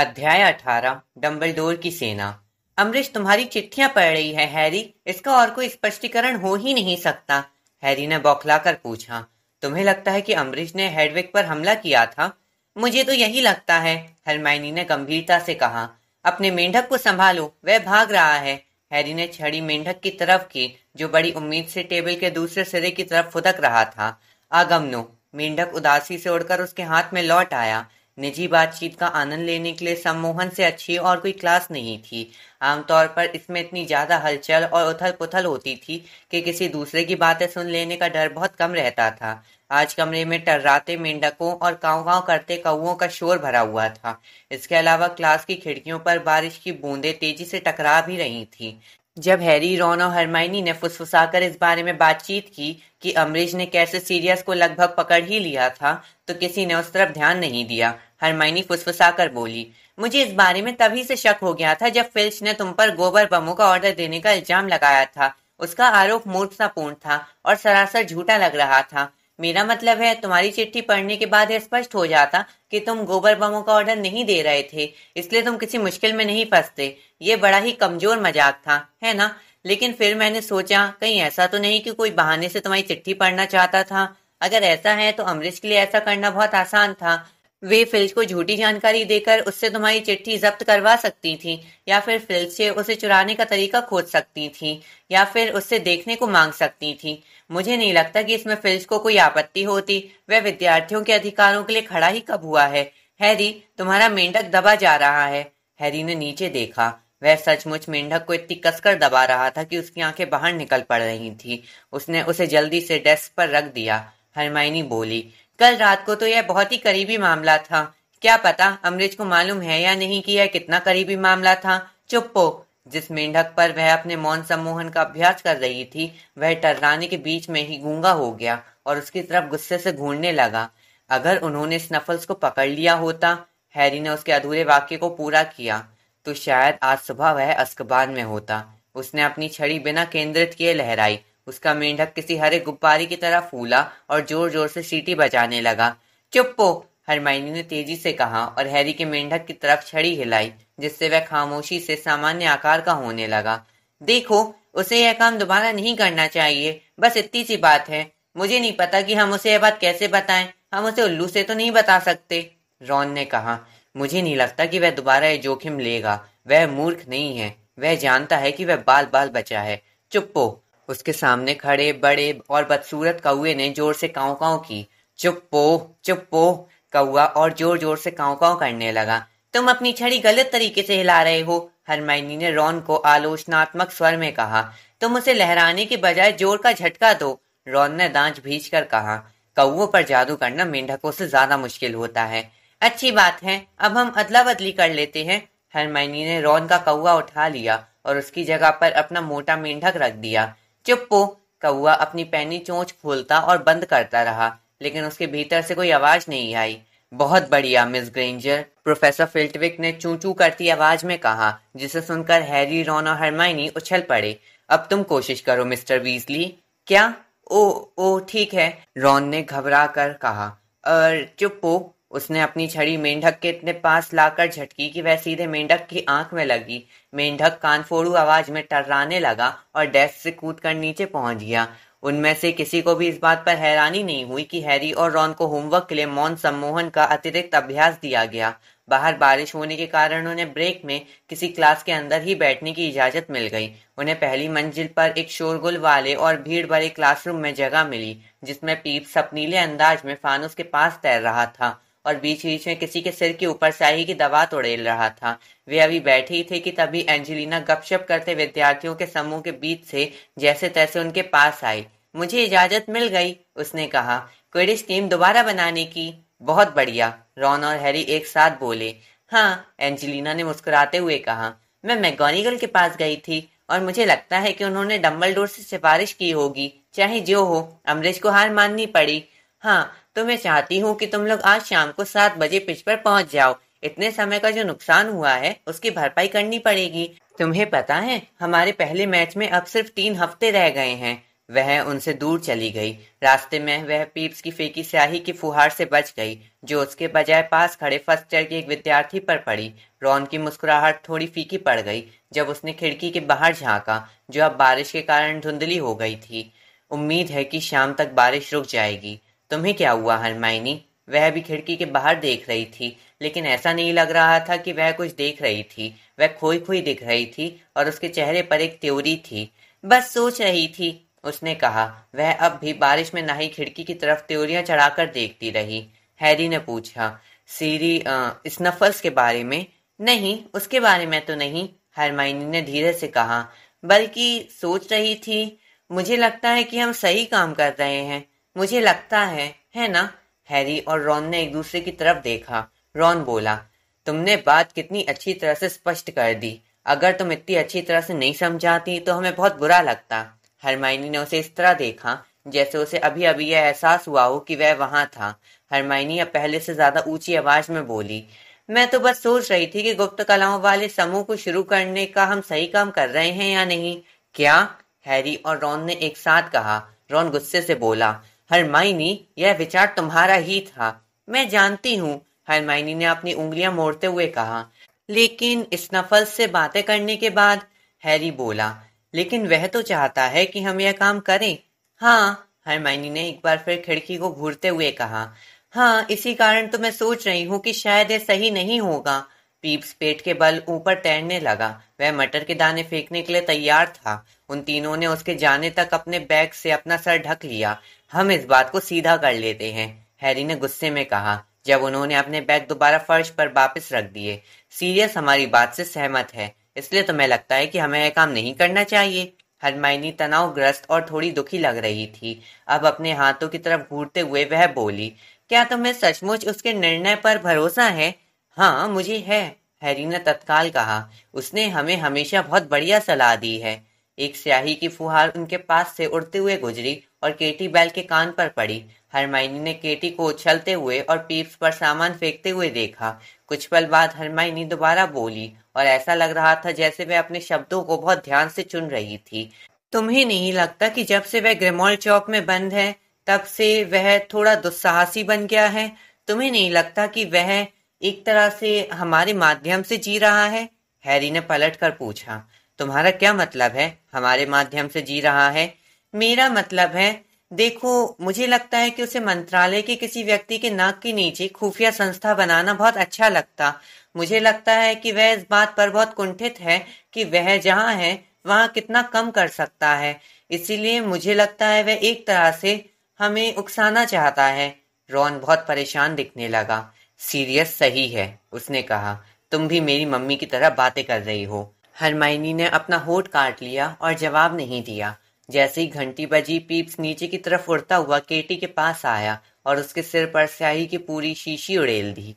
अध्याय अठारह डम्बलडोर की सेना अमरीश तुम्हारी चिट्ठियां पढ़ रही है हैरी इसका और कोई स्पष्टीकरण हो ही नहीं सकता हैरी ने बौखलाकर पूछा तुम्हें लगता है कि अमरीश ने हेडविक पर हमला किया था मुझे तो यही लगता है हरमाइनी ने गंभीरता से कहा अपने मेंढक को संभालो वह भाग रहा है हैरी ने छड़ी मेंढक की तरफ की जो बड़ी उम्मीद से टेबल के दूसरे सिरे की तरफ फुदक रहा था आगमनो मेंढक उदासी से उड़कर उसके हाथ में लौट आया निजी बातचीत का आनंद लेने के लिए सम्मोहन से अच्छी और कोई क्लास नहीं थी आमतौर पर इसमें इतनी ज़्यादा हलचल और उथल पुथल होती थी कि किसी दूसरे की बातें सुन लेने का डर बहुत कम रहता था आज कमरे में टर्राते मेंढकों और काव गांव करते कौओं का शोर भरा हुआ था इसके अलावा क्लास की खिड़कियों पर बारिश की बूंदें तेजी से टकरा भी रही थी जब हैरी रॉन और हरमाइनी ने फुसफुसाकर इस बारे में बातचीत की कि अमरीश ने कैसे सीरियस को लगभग पकड़ ही लिया था तो किसी ने उस तरफ ध्यान नहीं दिया हरमाइनी फुसफुसाकर बोली मुझे इस बारे में तभी से शक हो गया था जब फिल्च ने तुम पर गोबर बमों का ऑर्डर देने का इल्जाम लगाया था उसका आरोप मूर्खतापूर्ण था और सरासर झूठा लग रहा था मेरा मतलब है तुम्हारी चिट्ठी पढ़ने के बाद यह स्पष्ट हो जाता कि तुम गोबर बमों का ऑर्डर नहीं दे रहे थे इसलिए तुम किसी मुश्किल में नहीं फंसते ये बड़ा ही कमजोर मजाक था है ना लेकिन फिर मैंने सोचा कहीं ऐसा तो नहीं कि कोई बहाने से तुम्हारी चिट्ठी पढ़ना चाहता था अगर ऐसा है तो अमरीश के लिए ऐसा करना बहुत आसान था वे फिल को झूठी जानकारी देकर उससे तुम्हारी चिट्ठी जब्त करवा सकती थी या फिर फिल से उसे चुराने का तरीका खोज सकती थी या फिर उससे देखने को मांग सकती थी मुझे नहीं लगता कि इसमें फिल्स को कोई आपत्ति होती वह विद्यार्थियों के अधिकारों के लिए खड़ा ही कब हुआ है हैरी तुम्हारा मेंढक दबा जा रहा है हैरी ने नीचे देखा वह सचमुच मेंढक को इतनी कसकर दबा रहा था कि उसकी आंखें बाहर निकल पड़ रही थी उसने उसे जल्दी से डेस्क पर रख दिया हरमाइनी बोली कल रात को तो यह बहुत ही करीबी मामला था क्या पता अमरीश को मालूम है या नहीं कि यह कितना करीबी मामला था चुप जिस मेंढक पर वह अपने मौन सम्मोहन का अभ्यास कर रही थी वह टर्राने के बीच में ही गूंगा हो गया और उसकी तरफ गुस्से से घूरने लगा अगर उन्होंने स्नफल्स को पकड़ लिया होता हैरी ने उसके अधूरे वाक्य को पूरा किया तो शायद आज सुबह वह अस्कबान में होता उसने अपनी छड़ी बिना केंद्रित किए लहराई उसका मेंढक किसी हरे गुब्बारे की तरह फूला और जोर जोर से सीटी बजाने लगा चुप्पो हरमाइनी ने तेजी से कहा और हैरी के मेंढक की तरफ छड़ी हिलाई जिससे वह खामोशी से सामान्य आकार का होने लगा देखो उसे यह काम दोबारा नहीं करना चाहिए बस इतनी सी बात है मुझे नहीं पता कि हम उसे यह बात कैसे बताएं हम उसे उल्लू से तो नहीं बता सकते रॉन ने कहा मुझे नहीं लगता कि वह दोबारा यह जोखिम लेगा वह मूर्ख नहीं है वह जानता है कि वह बाल बाल बचा है चुप्पो उसके सामने खड़े बड़े और बदसूरत कौए ने जोर से काउ काव की चुप पो चुप पो कौआ और जोर जोर से काँव काँव करने लगा तुम अपनी छड़ी गलत तरीके से हिला रहे हो हरमाइनी ने रॉन को आलोचनात्मक स्वर में कहा तुम उसे लहराने के बजाय जोर का झटका दो रॉन ने दांत भीज कर कहा कौओ पर जादू करना मेंढकों से ज्यादा मुश्किल होता है अच्छी बात है अब हम अदला बदली कर लेते हैं हरमैनी ने रॉन का कौआ उठा लिया और उसकी जगह पर अपना मोटा मेंढक रख दिया चुप पो कौआ अपनी पैनी चोंच खोलता और बंद करता रहा लेकिन उसके भीतर से कोई आवाज नहीं आई बहुत बढ़िया मिस ग्रेंजर प्रोफेसर फिल्टविक ने चू चू करती आवाज में कहा जिसे सुनकर हैरी रॉन और हरमाइनी उछल पड़े अब तुम कोशिश करो मिस्टर वीजली क्या ओ ओ ठीक है रॉन ने घबरा कर कहा और चुप्पो उसने अपनी छड़ी मेंढक के इतने पास लाकर झटकी कि वह सीधे मेंढक की आंख में लगी मेंढक कानफोड़ू आवाज में टर्राने लगा और डेस्क से कूद कर नीचे पहुंच गया उनमें से किसी को भी इस बात पर हैरानी नहीं हुई कि हैरी और रॉन को होमवर्क के लिए मौन सम्मोहन का अतिरिक्त अभ्यास दिया गया बाहर बारिश होने के कारण उन्हें ब्रेक में किसी क्लास के अंदर ही बैठने की इजाजत मिल गई उन्हें पहली मंजिल पर एक शोरगुल वाले और भीड़ भरे क्लासरूम में जगह मिली जिसमें पीप सपनीले अंदाज में फानुस के पास तैर रहा था और बीच बीच में किसी के सिर के ऊपर स्याही की दवा तोड़ेल रहा था वे अभी बैठे ही थे कि तभी एंजेलिना गपशप करते विद्यार्थियों के समूह के बीच से जैसे तैसे उनके पास आई मुझे इजाजत मिल गई उसने कहा क्विडिश टीम दोबारा बनाने की बहुत बढ़िया रॉन और हैरी एक साथ बोले हाँ एंजेलिना ने मुस्कुराते हुए कहा मैं मैगोनिगल के पास गई थी और मुझे लगता है कि उन्होंने डम्बल से सिफारिश की होगी चाहे जो हो अमरीश को हार माननी पड़ी हाँ तो मैं चाहती हूँ कि तुम लोग आज शाम को सात बजे पिच पर पहुँच जाओ इतने समय का जो नुकसान हुआ है उसकी भरपाई करनी पड़ेगी तुम्हें पता है हमारे पहले मैच में अब सिर्फ तीन हफ्ते रह गए हैं वह उनसे दूर चली गई रास्ते में वह पीप्स की फेंकी स्याही की फुहार से बच गई जो उसके बजाय पास खड़े फर्स्ट ईयर के एक विद्यार्थी पर पड़ी रॉन की मुस्कुराहट थोड़ी फीकी पड़ गई जब उसने खिड़की के बाहर झांका जो अब बारिश के कारण धुंधली हो गई थी उम्मीद है कि शाम तक बारिश रुक जाएगी तुम्हें क्या हुआ हरमाइनी वह भी खिड़की के बाहर देख रही थी लेकिन ऐसा नहीं लग रहा था कि वह कुछ देख रही थी वह खोई खोई दिख रही थी और उसके चेहरे पर एक त्योरी थी बस सोच रही थी उसने कहा वह अब भी बारिश में नहीं खिड़की की तरफ त्योरियां चढ़ाकर देखती रही हैरी ने पूछा सीरी स्नफल्स के बारे में नहीं उसके बारे में तो नहीं हरमाइनी ने धीरे से कहा बल्कि सोच रही थी मुझे लगता है कि हम सही काम कर रहे हैं मुझे लगता है है ना हैरी और रॉन ने एक दूसरे की तरफ देखा रॉन बोला तुमने बात कितनी अच्छी तरह से स्पष्ट कर दी अगर तुम इतनी अच्छी तरह से नहीं समझाती तो हमें बहुत बुरा लगता हरमाइनी ने उसे इस तरह देखा जैसे उसे अभी अभी यह एहसास हुआ हो कि वह वहां था हरमाइनी अब पहले से ज्यादा ऊंची आवाज में बोली मैं तो बस सोच रही थी कि गुप्त कलाओं वाले समूह को शुरू करने का हम सही काम कर रहे हैं या नहीं क्या हैरी और रॉन ने एक साथ कहा रॉन गुस्से से बोला हरमाइनी यह विचार तुम्हारा ही था मैं जानती हूँ हरमाइनी ने अपनी उंगलियां मोड़ते हुए कहा लेकिन इस नफल से बातें करने के बाद हैरी बोला लेकिन वह तो चाहता है कि हम यह काम करें हाँ हरमाइनी ने एक बार फिर खिड़की को घूरते हुए कहा हाँ इसी कारण तो मैं सोच रही हूँ कि शायद यह सही नहीं होगा पीप्स पेट के बल ऊपर तैरने लगा वह मटर के दाने फेंकने के लिए तैयार था उन तीनों ने उसके जाने तक अपने बैग से अपना सर ढक लिया हम इस बात को सीधा कर लेते हैं हैरी ने गुस्से में कहा जब उन्होंने अपने बैग दोबारा फर्श पर वापस रख दिए सीरियस हमारी बात से सहमत है इसलिए तुम्हें लगता है कि हमें यह काम नहीं करना चाहिए हरमाइनी तनावग्रस्त और थोड़ी दुखी लग रही थी अब अपने हाथों की तरफ घूरते हुए वह बोली क्या तुम्हें सचमुच उसके निर्णय पर भरोसा है हाँ मुझे है हैरी ने तत्काल कहा उसने हमें हमेशा बहुत बढ़िया सलाह दी है एक स्याही की फुहार उनके पास से उड़ते हुए गुजरी और केटी बैल के कान पर पड़ी हरमाइनी ने केटी को उछलते हुए और पीप्स पर सामान फेंकते हुए देखा कुछ पल बाद हरमाइनी दोबारा बोली और ऐसा लग रहा था जैसे वह अपने शब्दों को बहुत ध्यान से चुन रही थी तुम्हें नहीं लगता कि जब से वह ग्रेमोल चौक में बंद है तब से वह थोड़ा दुस्साहसी बन गया है तुम्हें नहीं लगता कि वह एक तरह से हमारे माध्यम से जी रहा है हैरी ने पलट कर पूछा तुम्हारा क्या मतलब है हमारे माध्यम से जी रहा है मेरा मतलब है देखो मुझे लगता है कि उसे मंत्रालय के किसी व्यक्ति के नाक के नीचे खुफिया संस्था बनाना बहुत अच्छा लगता मुझे लगता है कि वह इस बात पर बहुत कुंठित है कि वह जहाँ है वहाँ कितना कम कर सकता है इसीलिए मुझे लगता है वह एक तरह से हमें उकसाना चाहता है रॉन बहुत परेशान दिखने लगा सीरियस सही है उसने कहा तुम भी मेरी मम्मी की तरह बातें कर रही हो हरमाइनी ने अपना होट काट लिया और जवाब नहीं दिया जैसे ही घंटी बजी पीप्स नीचे की तरफ उड़ता हुआ केटी के पास आया और उसके सिर पर स्याही की पूरी शीशी उड़ेल दी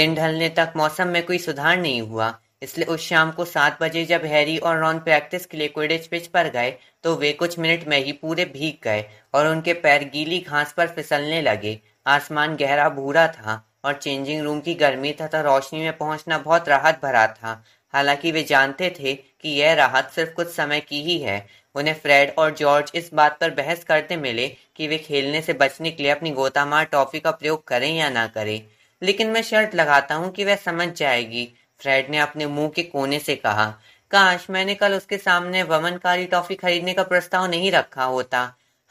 दिन ढलने तक मौसम में कोई सुधार नहीं हुआ इसलिए उस शाम को सात बजे जब हैरी और रॉन प्रैक्टिस के लिए क्विडिच पिच पर गए तो वे कुछ मिनट में ही पूरे भीग गए और उनके पैर गीली घास पर फिसलने लगे आसमान गहरा भूरा था और चेंजिंग रूम की गर्मी तथा रोशनी में पहुंचना बहुत राहत भरा था हालांकि वे जानते थे कि यह राहत सिर्फ कुछ समय की ही है उन्हें फ्रेड और जॉर्ज इस बात पर बहस करते मिले कि वे खेलने से बचने के लिए अपनी गोतामार टॉफी का प्रयोग करें या ना करें लेकिन मैं शर्त लगाता हूँ कि वह समझ जाएगी फ्रेड ने अपने मुंह के कोने से कहा काश मैंने कल उसके सामने वमनकारी टॉफी खरीदने का प्रस्ताव नहीं रखा होता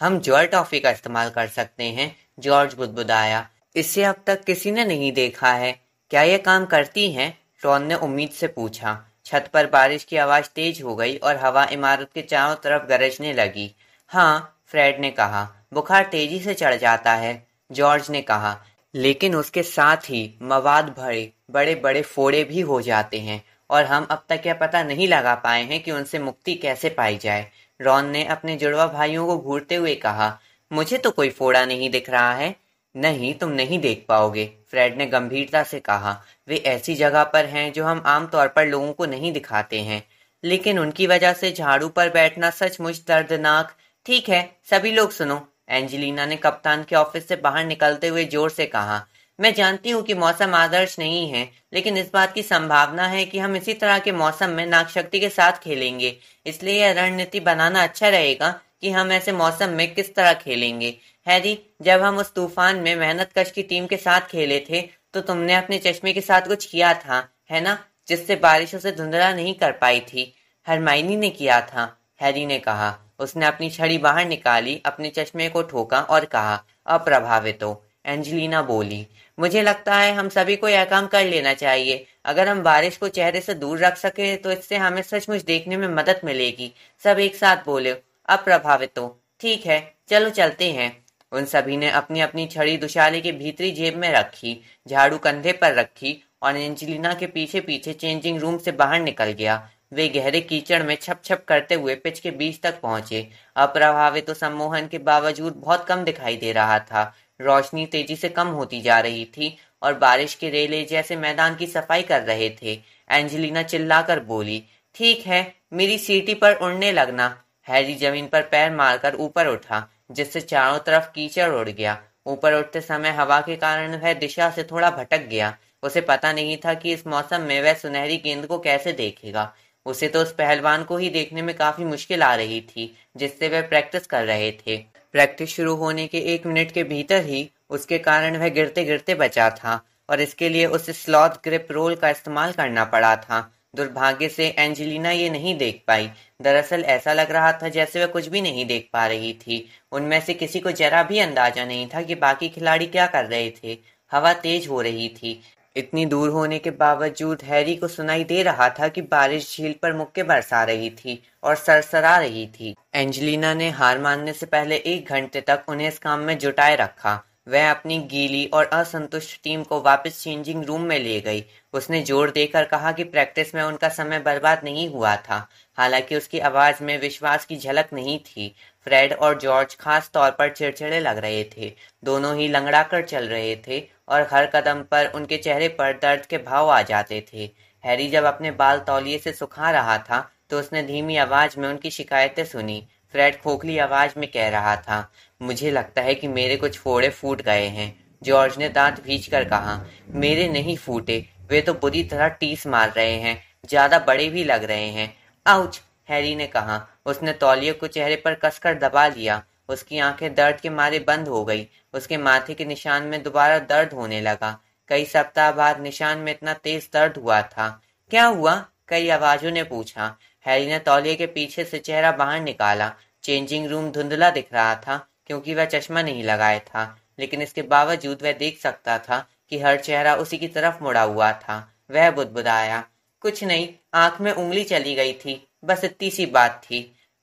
हम जॉय टॉफी का इस्तेमाल कर सकते हैं जॉर्ज बुदबुदाया इसे अब तक किसी ने नहीं देखा है क्या यह काम करती है टॉन तो ने उम्मीद से पूछा छत पर बारिश की आवाज तेज हो गई और हवा इमारत के चारों तरफ गरजने लगी हाँ फ्रेड ने कहा बुखार तेजी से चढ़ जाता है जॉर्ज ने कहा लेकिन उसके साथ ही मवाद भरे बड़े बड़े फोड़े भी हो जाते हैं और हम अब तक यह पता नहीं लगा पाए हैं कि उनसे मुक्ति कैसे पाई जाए रॉन ने अपने जुड़वा भाइयों को घूरते हुए कहा मुझे तो कोई फोड़ा नहीं दिख रहा है नहीं तुम नहीं देख पाओगे फ्रेड ने गंभीरता से कहा वे ऐसी जगह पर हैं जो हम आमतौर पर लोगों को नहीं दिखाते हैं लेकिन उनकी वजह से झाड़ू पर बैठना सचमुच दर्दनाक ठीक है सभी लोग सुनो एंजेलिना ने कप्तान के ऑफिस से बाहर निकलते हुए जोर से कहा मैं जानती हूँ कि मौसम आदर्श नहीं है लेकिन इस बात की संभावना है कि हम इसी तरह के मौसम में नागशक्ति के साथ खेलेंगे इसलिए यह रणनीति बनाना अच्छा रहेगा कि हम ऐसे मौसम में किस तरह खेलेंगे हैरी जब हम उस तूफान में मेहनत कश की टीम के साथ खेले थे तो तुमने अपने चश्मे के साथ कुछ किया था है ना जिससे बारिश उसे धुंधला नहीं कर पाई थी हरमाइनी ने किया था हैरी ने कहा उसने अपनी छड़ी बाहर निकाली अपने चश्मे को ठोका और कहा अप्रभावित हो एंजेलिना बोली मुझे लगता है हम सभी को यह काम कर लेना चाहिए अगर हम बारिश को चेहरे से दूर रख सके तो इससे हमें सचमुच देखने में मदद मिलेगी सब एक साथ बोले अप्रभावित हो ठीक है चलो चलते हैं उन सभी ने अपनी अपनी छड़ी दुशाले के भीतरी जेब में रखी झाड़ू कंधे पर रखी और एंजेलिना के पीछे पीछे चेंजिंग रूम से बाहर निकल गया वे गहरे कीचड़ में छप छप करते हुए पिच के बीच तक पहुंचे अप्रभावित तो सम्मोहन के बावजूद बहुत कम दिखाई दे रहा था रोशनी तेजी से कम होती जा रही थी और बारिश के रेले जैसे मैदान की सफाई कर रहे थे एंजेलिना चिल्लाकर बोली ठीक है मेरी सीटी पर उड़ने लगना हैरी जमीन पर पैर मारकर ऊपर उठा जिससे चारों तरफ कीचड़ उड़ गया ऊपर उठते समय हवा के कारण वह दिशा से थोड़ा भटक गया उसे पता नहीं था कि इस मौसम में वह सुनहरी गेंद को कैसे देखेगा उसे तो उस पहलवान को ही देखने में काफी मुश्किल आ रही थी जिससे वह प्रैक्टिस कर रहे थे प्रैक्टिस शुरू होने के एक मिनट के भीतर ही उसके कारण वह गिरते गिरते बचा था और इसके लिए उसे स्लॉथ ग्रिप रोल का इस्तेमाल करना पड़ा था दुर्भाग्य से एंजेलिना ये नहीं देख पाई दरअसल ऐसा लग रहा था जैसे वह कुछ भी नहीं देख पा रही थी उनमें से किसी को जरा भी अंदाजा नहीं था कि बाकी खिलाड़ी क्या कर रहे थे हवा तेज हो रही थी इतनी दूर होने के बावजूद हैरी को सुनाई दे रहा था कि बारिश झील पर मुक्के बरसा रही थी और सरसरा रही थी एंजेलिना ने हार मानने से पहले एक घंटे तक उन्हें इस काम में जुटाए रखा वह अपनी गीली और असंतुष्ट टीम को वापस चेंजिंग रूम में ले गई उसने जोर देकर कहा कि प्रैक्टिस में उनका समय बर्बाद नहीं हुआ था हालांकि उसकी आवाज में विश्वास की झलक नहीं थी फ्रेड और जॉर्ज खास तौर पर चिड़चिड़े लग रहे थे दोनों ही लंगड़ाकर चल रहे थे और हर कदम पर उनके चेहरे पर दर्द के भाव आ जाते थे हैरी जब अपने बाल तौलिए से सुखा रहा था तो उसने धीमी आवाज में उनकी शिकायतें सुनी फ्रेड खोखली आवाज में कह रहा था मुझे लगता है कि मेरे कुछ फोड़े फूट गए हैं जॉर्ज ने दांत भीज कर कहा मेरे नहीं फूटे वे तो बुरी तरह टीस मार रहे हैं ज्यादा बड़े भी लग रहे हैं आउच हैरी ने कहा उसने तौलिया को चेहरे पर कसकर दबा लिया उसकी आंखें दर्द के मारे बंद हो गई उसके माथे के निशान में दोबारा दर्द होने लगा कई सप्ताह बाद निशान में इतना तेज दर्द हुआ था क्या हुआ कई आवाजों ने पूछा हैरी ने तौलिया के पीछे से चेहरा बाहर निकाला चेंजिंग रूम धुंधला दिख रहा था क्योंकि वह चश्मा नहीं लगाया था लेकिन इसके बावजूद वह देख सकता था कि हर चेहरा उसी की तरफ मुड़ा हुआ था वह बुदबुदाया कुछ नहीं आंख में उंगली चली गई थी बस इतनी सी बात थी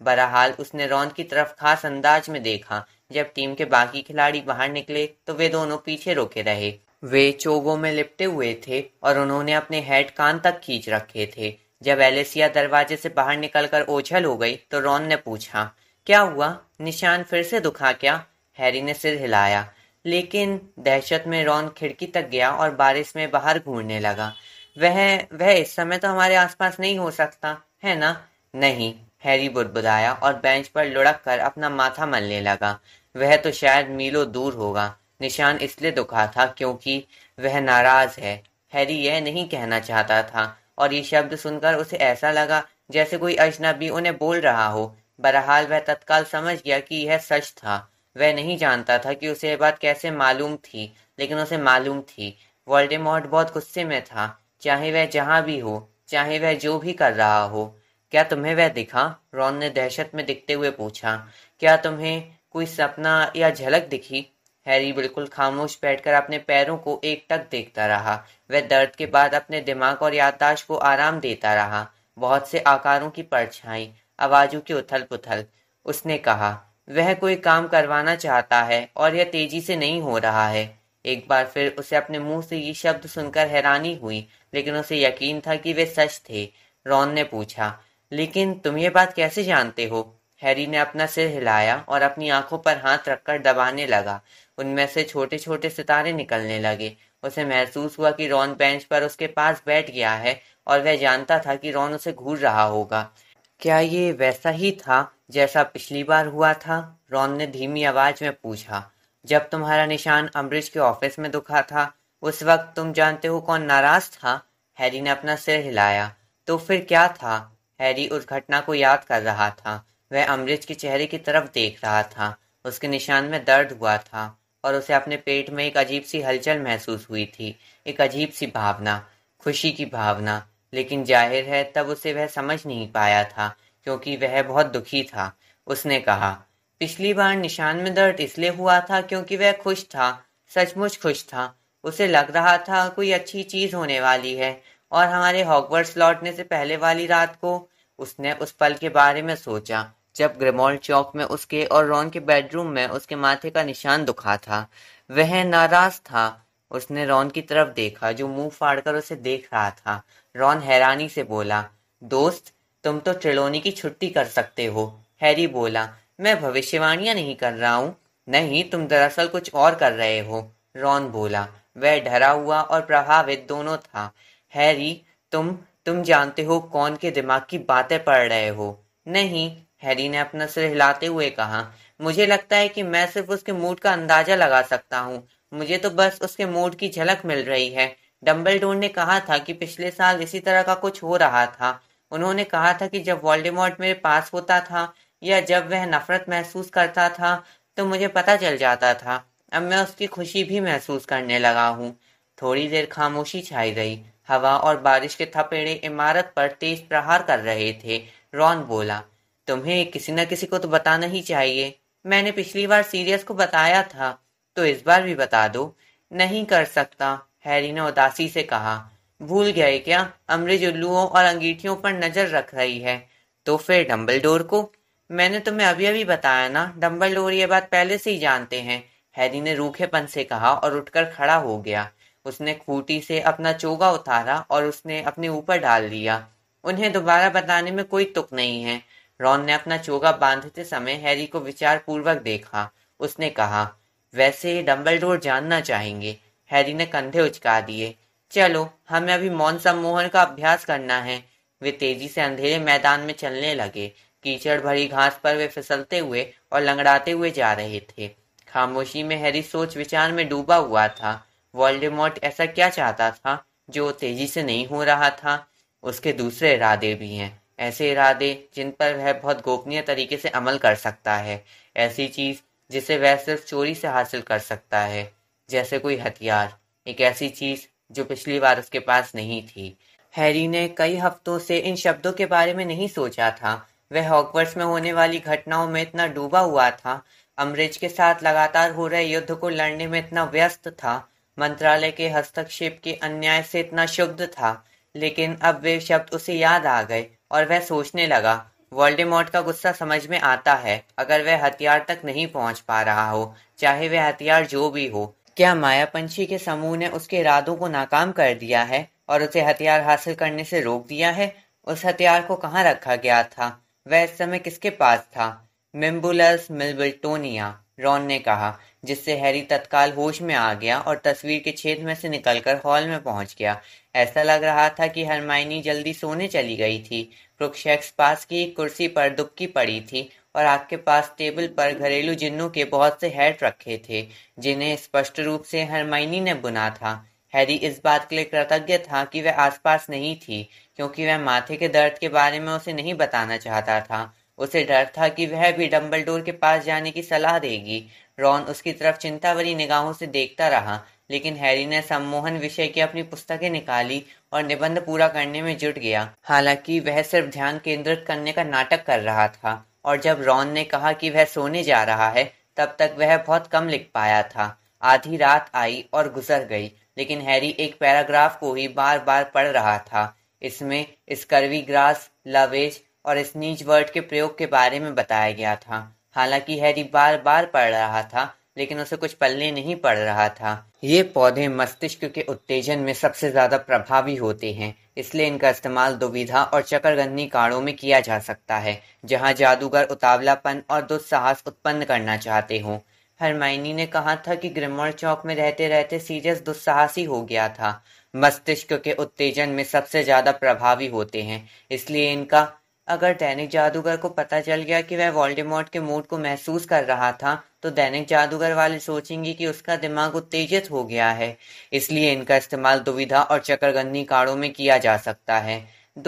बहरहाल उसने रॉन की तरफ खास अंदाज में देखा जब टीम के बाकी खिलाड़ी बाहर निकले तो वे दोनों पीछे रोके रहे वे चोगों में लिपटे हुए थे और उन्होंने अपने हेड कान तक खींच रखे थे जब एलेसिया दरवाजे से बाहर निकलकर ओझल हो गई तो रॉन ने पूछा क्या हुआ? निशान फिर से दुखा क्या? हैरी ने सिर हिलाया लेकिन दहशत में रॉन खिड़की तक गया और बारिश में बाहर घूमने लगा वह वह इस समय तो हमारे आसपास नहीं हो सकता है ना नहीं हैरी बुदबुदाया और बेंच पर लुढ़क कर अपना माथा मलने लगा वह तो शायद मीलों दूर होगा निशान इसलिए दुखा था क्योंकि वह नाराज है हैरी यह नहीं कहना चाहता था और ये शब्द सुनकर उसे ऐसा लगा जैसे कोई अजनबी उन्हें बोल रहा हो बहरहाल वह तत्काल समझ गया कि यह सच था वह नहीं जानता था कि उसे यह बात कैसे मालूम थी लेकिन उसे मालूम थी वोल्डेमॉर्ट बहुत गुस्से में था चाहे वह जहां भी हो चाहे वह जो भी कर रहा हो क्या तुम्हें वह दिखा रॉन ने दहशत में दिखते हुए पूछा क्या तुम्हें कोई सपना या झलक दिखी हैरी बिल्कुल खामोश बैठकर अपने पैरों को एक टक देखता रहा वह दर्द के बाद अपने दिमाग और याददाश्त को आराम देता रहा बहुत से आकारों की परछाई आवाजों की उथल पुथल उसने कहा वह कोई काम करवाना चाहता है और यह तेजी से नहीं हो रहा है एक बार फिर उसे अपने मुंह से ये शब्द सुनकर हैरानी हुई लेकिन उसे यकीन था कि वे सच थे रॉन ने पूछा लेकिन तुम ये बात कैसे जानते हो हैरी ने अपना सिर हिलाया और अपनी आंखों पर हाथ रखकर दबाने लगा उनमें से छोटे छोटे सितारे निकलने लगे उसे महसूस हुआ कि रॉन बेंच पर उसके पास बैठ गया है और वह जानता था कि रॉन उसे घूर रहा होगा क्या ये वैसा ही था जैसा पिछली बार हुआ था रॉन ने धीमी आवाज में पूछा जब तुम्हारा निशान अमरीज के ऑफिस में दुखा था उस वक्त तुम जानते हो कौन नाराज था हैरी ने अपना सिर हिलाया तो फिर क्या था हैरी उस घटना को याद कर रहा था वह अमरीश के चेहरे की तरफ देख रहा था उसके निशान में दर्द हुआ था और उसे अपने पेट में एक अजीब सी हलचल महसूस हुई थी एक अजीब सी भावना खुशी की भावना लेकिन जाहिर है तब उसे वह समझ नहीं पाया था क्योंकि वह बहुत दुखी था उसने कहा पिछली बार निशान में दर्द इसलिए हुआ था क्योंकि वह खुश था सचमुच खुश था उसे लग रहा था कोई अच्छी चीज होने वाली है और हमारे हॉकवर्ड्स लौटने से पहले वाली रात को उसने उस पल के बारे में सोचा जब ग्रेमोल चौक में उसके और रॉन के बेडरूम में उसके माथे का निशान दुखा था वह नाराज था उसने रॉन की तरफ देखा जो मुंह फाड़कर उसे देख रहा था रॉन हैरानी से बोला दोस्त तुम तो ट्रिलोनी की छुट्टी कर सकते हो हैरी बोला मैं भविष्यवाणियां नहीं कर रहा हूँ नहीं तुम दरअसल कुछ और कर रहे हो रॉन बोला वह डरा हुआ और प्रभावित दोनों था हैरी तुम तुम जानते हो कौन के दिमाग की बातें पढ़ रहे हो नहीं हैरी ने अपना सिर हिलाते हुए कहा मुझे लगता है कि मैं सिर्फ उसके मूड का अंदाजा लगा सकता हूँ मुझे तो बस उसके मूड की झलक मिल रही है डम्बल ने कहा था कि पिछले साल इसी तरह का कुछ हो रहा था उन्होंने कहा था कि जब वॉल्डेमॉर्ट मेरे पास होता था या जब वह नफरत महसूस करता था तो मुझे पता चल जाता था अब मैं उसकी खुशी भी महसूस करने लगा हूँ थोड़ी देर खामोशी छाई रही हवा और बारिश के थपेड़े इमारत पर तेज प्रहार कर रहे थे रॉन बोला तुम्हें किसी न किसी को तो बताना ही चाहिए मैंने पिछली बार सीरियस को बताया था तो इस बार भी बता दो नहीं कर सकता हैरी ने उदासी से कहा भूल गए क्या अमृत उल्लुओं और अंगीठियों पर नजर रख रही है तो फिर डम्बल को मैंने तुम्हें अभी अभी बताया ना डोर ये बात पहले से ही जानते हैं हैरी ने रूखेपन से कहा और उठकर खड़ा हो गया उसने खूटी से अपना चोगा उतारा और उसने अपने ऊपर डाल दिया उन्हें दोबारा बताने में कोई तुक नहीं है रॉन ने अपना चोगा बांधते समय हैरी को विचार पूर्वक देखा उसने कहा वैसे डम्बल जानना चाहेंगे हैरी ने कंधे उचका दिए चलो हमें अभी मौन सम्मोहन का अभ्यास करना है वे तेजी से अंधेरे मैदान में चलने लगे कीचड़ भरी घास पर वे फिसलते हुए और लंगड़ाते हुए जा रहे थे खामोशी में हैरी सोच विचार में डूबा हुआ था वॉल्डेमोट ऐसा क्या चाहता था जो तेजी से नहीं हो रहा था उसके दूसरे इरादे भी हैं ऐसे इरादे जिन पर वह बहुत गोपनीय तरीके से अमल कर सकता है ऐसी चीज जिसे वह सिर्फ चोरी से हासिल कर सकता है जैसे कोई हथियार एक ऐसी चीज जो पिछली बार उसके पास नहीं थी हैरी ने कई हफ्तों से इन शब्दों के बारे में नहीं सोचा था वह हॉकवर्स में होने वाली घटनाओं में इतना डूबा हुआ था अमरीज के साथ लगातार हो रहे युद्ध को लड़ने में इतना व्यस्त था मंत्रालय के हस्तक्षेप के अन्याय से इतना शुद्ध था लेकिन अब वे शब्द उसे याद आ गए और वह सोचने लगा वोल्डेमॉर्ट का गुस्सा समझ में आता है अगर वह हथियार तक नहीं पहुंच पा रहा हो चाहे वह हथियार जो भी हो क्या मायापंछी के समूह ने उसके इरादों को नाकाम कर दिया है और उसे हथियार हासिल करने से रोक दिया है उस हथियार को कहाँ रखा गया था वह इस समय किसके पास था मिम्बुलस मिलबिल्टोनिया रॉन ने कहा जिससे हैरी तत्काल होश में आ गया और तस्वीर के छेद में से निकलकर हॉल में पहुंच गया ऐसा लग रहा था कि हरमाइनी जल्दी सोने चली गई थी क्रुक्षेक्स पास की एक कुर्सी पर दुबकी पड़ी थी और आपके पास टेबल पर घरेलू जिन्नों के बहुत से हैट रखे थे जिन्हें स्पष्ट रूप से हरमाइनी ने बुना था हैरी इस बात के लिए कृतज्ञ था कि वह आसपास नहीं थी क्योंकि वह माथे के दर्द के बारे में उसे नहीं बताना चाहता था उसे डर था कि वह भी डम्बल के पास जाने की सलाह देगी रॉन उसकी तरफ चिंता भरी निगाहों से देखता रहा लेकिन हैरी ने सम्मोहन विषय की अपनी पुस्तकें निकाली और निबंध पूरा करने में जुट गया हालांकि वह सिर्फ ध्यान केंद्रित करने का नाटक कर रहा था और जब रॉन ने कहा कि वह सोने जा रहा है तब तक वह बहुत कम लिख पाया था आधी रात आई और गुजर गई लेकिन हैरी एक पैराग्राफ को ही बार बार पढ़ रहा था इसमें स्कर्वी ग्रास लवेज और स्नीज वर्ड के प्रयोग के बारे में बताया गया था हालांकि हैरी बार बार पढ़ रहा था लेकिन उसे कुछ पल्ले नहीं पड़ रहा था ये पौधे मस्तिष्क के उत्तेजन में सबसे ज्यादा प्रभावी होते हैं इसलिए इनका इस्तेमाल दुविधा और चक्रगन्नी काड़ों में किया जा सकता है जहां जादूगर उतावलापन और दुस्साहस उत्पन्न करना चाहते हों हरमाइनी ने कहा था कि ग्रिमर चौक में रहते रहते सीरियस दुस्साहसी हो गया था मस्तिष्क के उत्तेजन में सबसे ज्यादा प्रभावी होते हैं इसलिए इनका अगर दैनिक जादूगर को पता चल गया कि वह वोल्डेमॉर्ट के मूड को महसूस कर रहा था तो दैनिक जादूगर वाले सोचेंगे कि उसका दिमाग उत्तेजित हो गया है इसलिए इनका इस्तेमाल दुविधा और चक्रगन्नी कार्डों में किया जा सकता है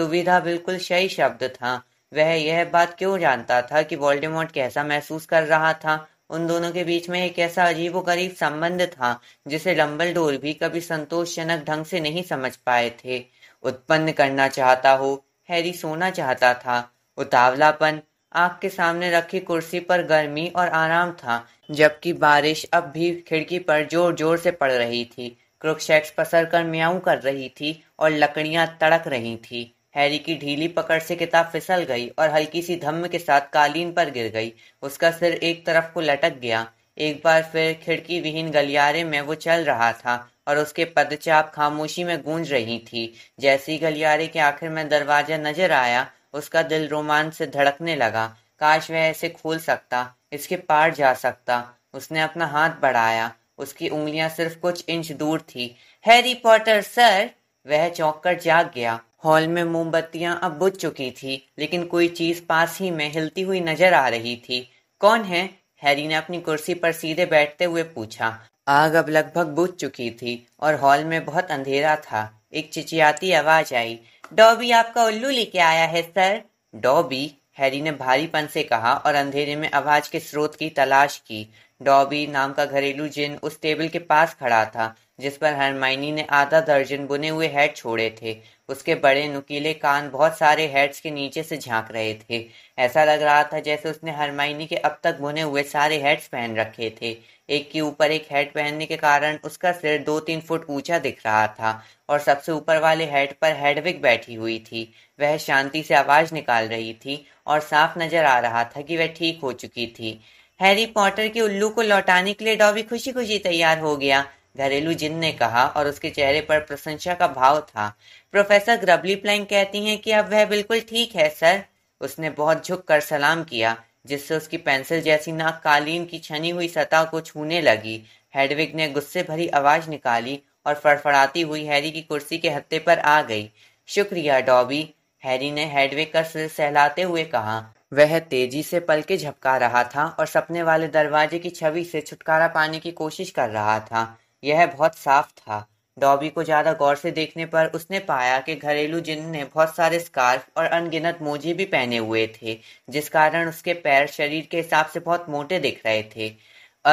दुविधा बिल्कुल सही शब्द था वह यह बात क्यों जानता था कि वोल्डेमॉर्ट कैसा महसूस कर रहा था उन दोनों के बीच में एक ऐसा अजीब गरीब संबंध था जिसे डोर भी कभी संतोषजनक ढंग से नहीं समझ पाए थे उत्पन्न करना चाहता हो हैरी सोना चाहता था उतावलापन आंख के सामने रखी कुर्सी पर गर्मी और आराम था जबकि बारिश अब भी खिड़की पर जोर जोर से पड़ रही थी क्रुकशैक्स पसर कर म्याऊ कर रही थी और लकड़ियां तड़क रही थी हैरी की ढीली पकड़ से किताब फिसल गई और हल्की सी धम्म के साथ कालीन पर गिर गई उसका सिर एक तरफ को लटक गया एक बार फिर खिड़की विहीन गलियारे में वो चल रहा था और उसके पदचाप खामोशी में गूंज रही थी जैसी गलियारे के आखिर में दरवाजा नजर आया उसका दिल रोमांच से धड़कने लगा काश वह ऐसे खोल सकता इसके पार जा सकता उसने अपना हाथ बढ़ाया उसकी उंगलियां सिर्फ कुछ इंच दूर थी हैरी पॉटर सर वह चौंक कर जाग गया हॉल में मोमबत्तियां अब बुझ चुकी थी लेकिन कोई चीज पास ही में हिलती हुई नजर आ रही थी कौन है हैरी ने अपनी कुर्सी पर सीधे बैठते हुए पूछा आग अब लगभग बुझ चुकी थी और हॉल में बहुत अंधेरा था एक चिचियाती आवाज आई डॉबी आपका उल्लू लेके आया है सर डॉबी हैरी ने भारीपन से कहा और अंधेरे में आवाज के स्रोत की तलाश की डॉबी नाम का घरेलू जिन उस टेबल के पास खड़ा था जिस पर हरमाइनी ने आधा दर्जन बुने हुए हेड छोड़े थे उसके बड़े नुकीले कान बहुत सारे हेड्स के नीचे से झांक रहे थे ऐसा लग रहा था जैसे उसने हरमाइनी के अब तक बुने हुए सारे हेड्स पहन रखे थे एक के ऊपर एक हेड पहनने के कारण उसका सिर दो तीन फुट ऊंचा दिख रहा था और सबसे ऊपर वाले हेड पर हेडविक बैठी हुई थी वह शांति से आवाज निकाल रही थी और साफ नजर आ रहा था कि वह ठीक हो चुकी थी हैरी पॉटर के उल्लू को लौटाने के लिए डॉबी खुशी खुशी तैयार हो गया घरेलू जिन ने कहा और उसके चेहरे पर प्रशंसा का भाव था प्रोफेसर ग्रबली प्लैंग कहती हैं कि अब वह बिल्कुल ठीक है सर उसने बहुत झुक कर सलाम किया जिससे उसकी पेंसिल जैसी नाक कालीन की छनी हुई सतह को छूने लगी हेडविग ने गुस्से भरी आवाज निकाली और फड़फड़ाती हुई हैरी की कुर्सी के हत्ते पर आ गई शुक्रिया डॉबी हैरी ने हेडविग का सिर सहलाते हुए कहा वह तेजी से पल के झपका रहा था और सपने वाले दरवाजे की छवि से छुटकारा पाने की कोशिश कर रहा था यह बहुत साफ था डॉबी को ज़्यादा गौर से देखने पर उसने पाया कि घरेलू जिन ने बहुत सारे स्कार्फ और अनगिनत मोजे भी पहने हुए थे जिस कारण उसके पैर शरीर के हिसाब से बहुत मोटे दिख रहे थे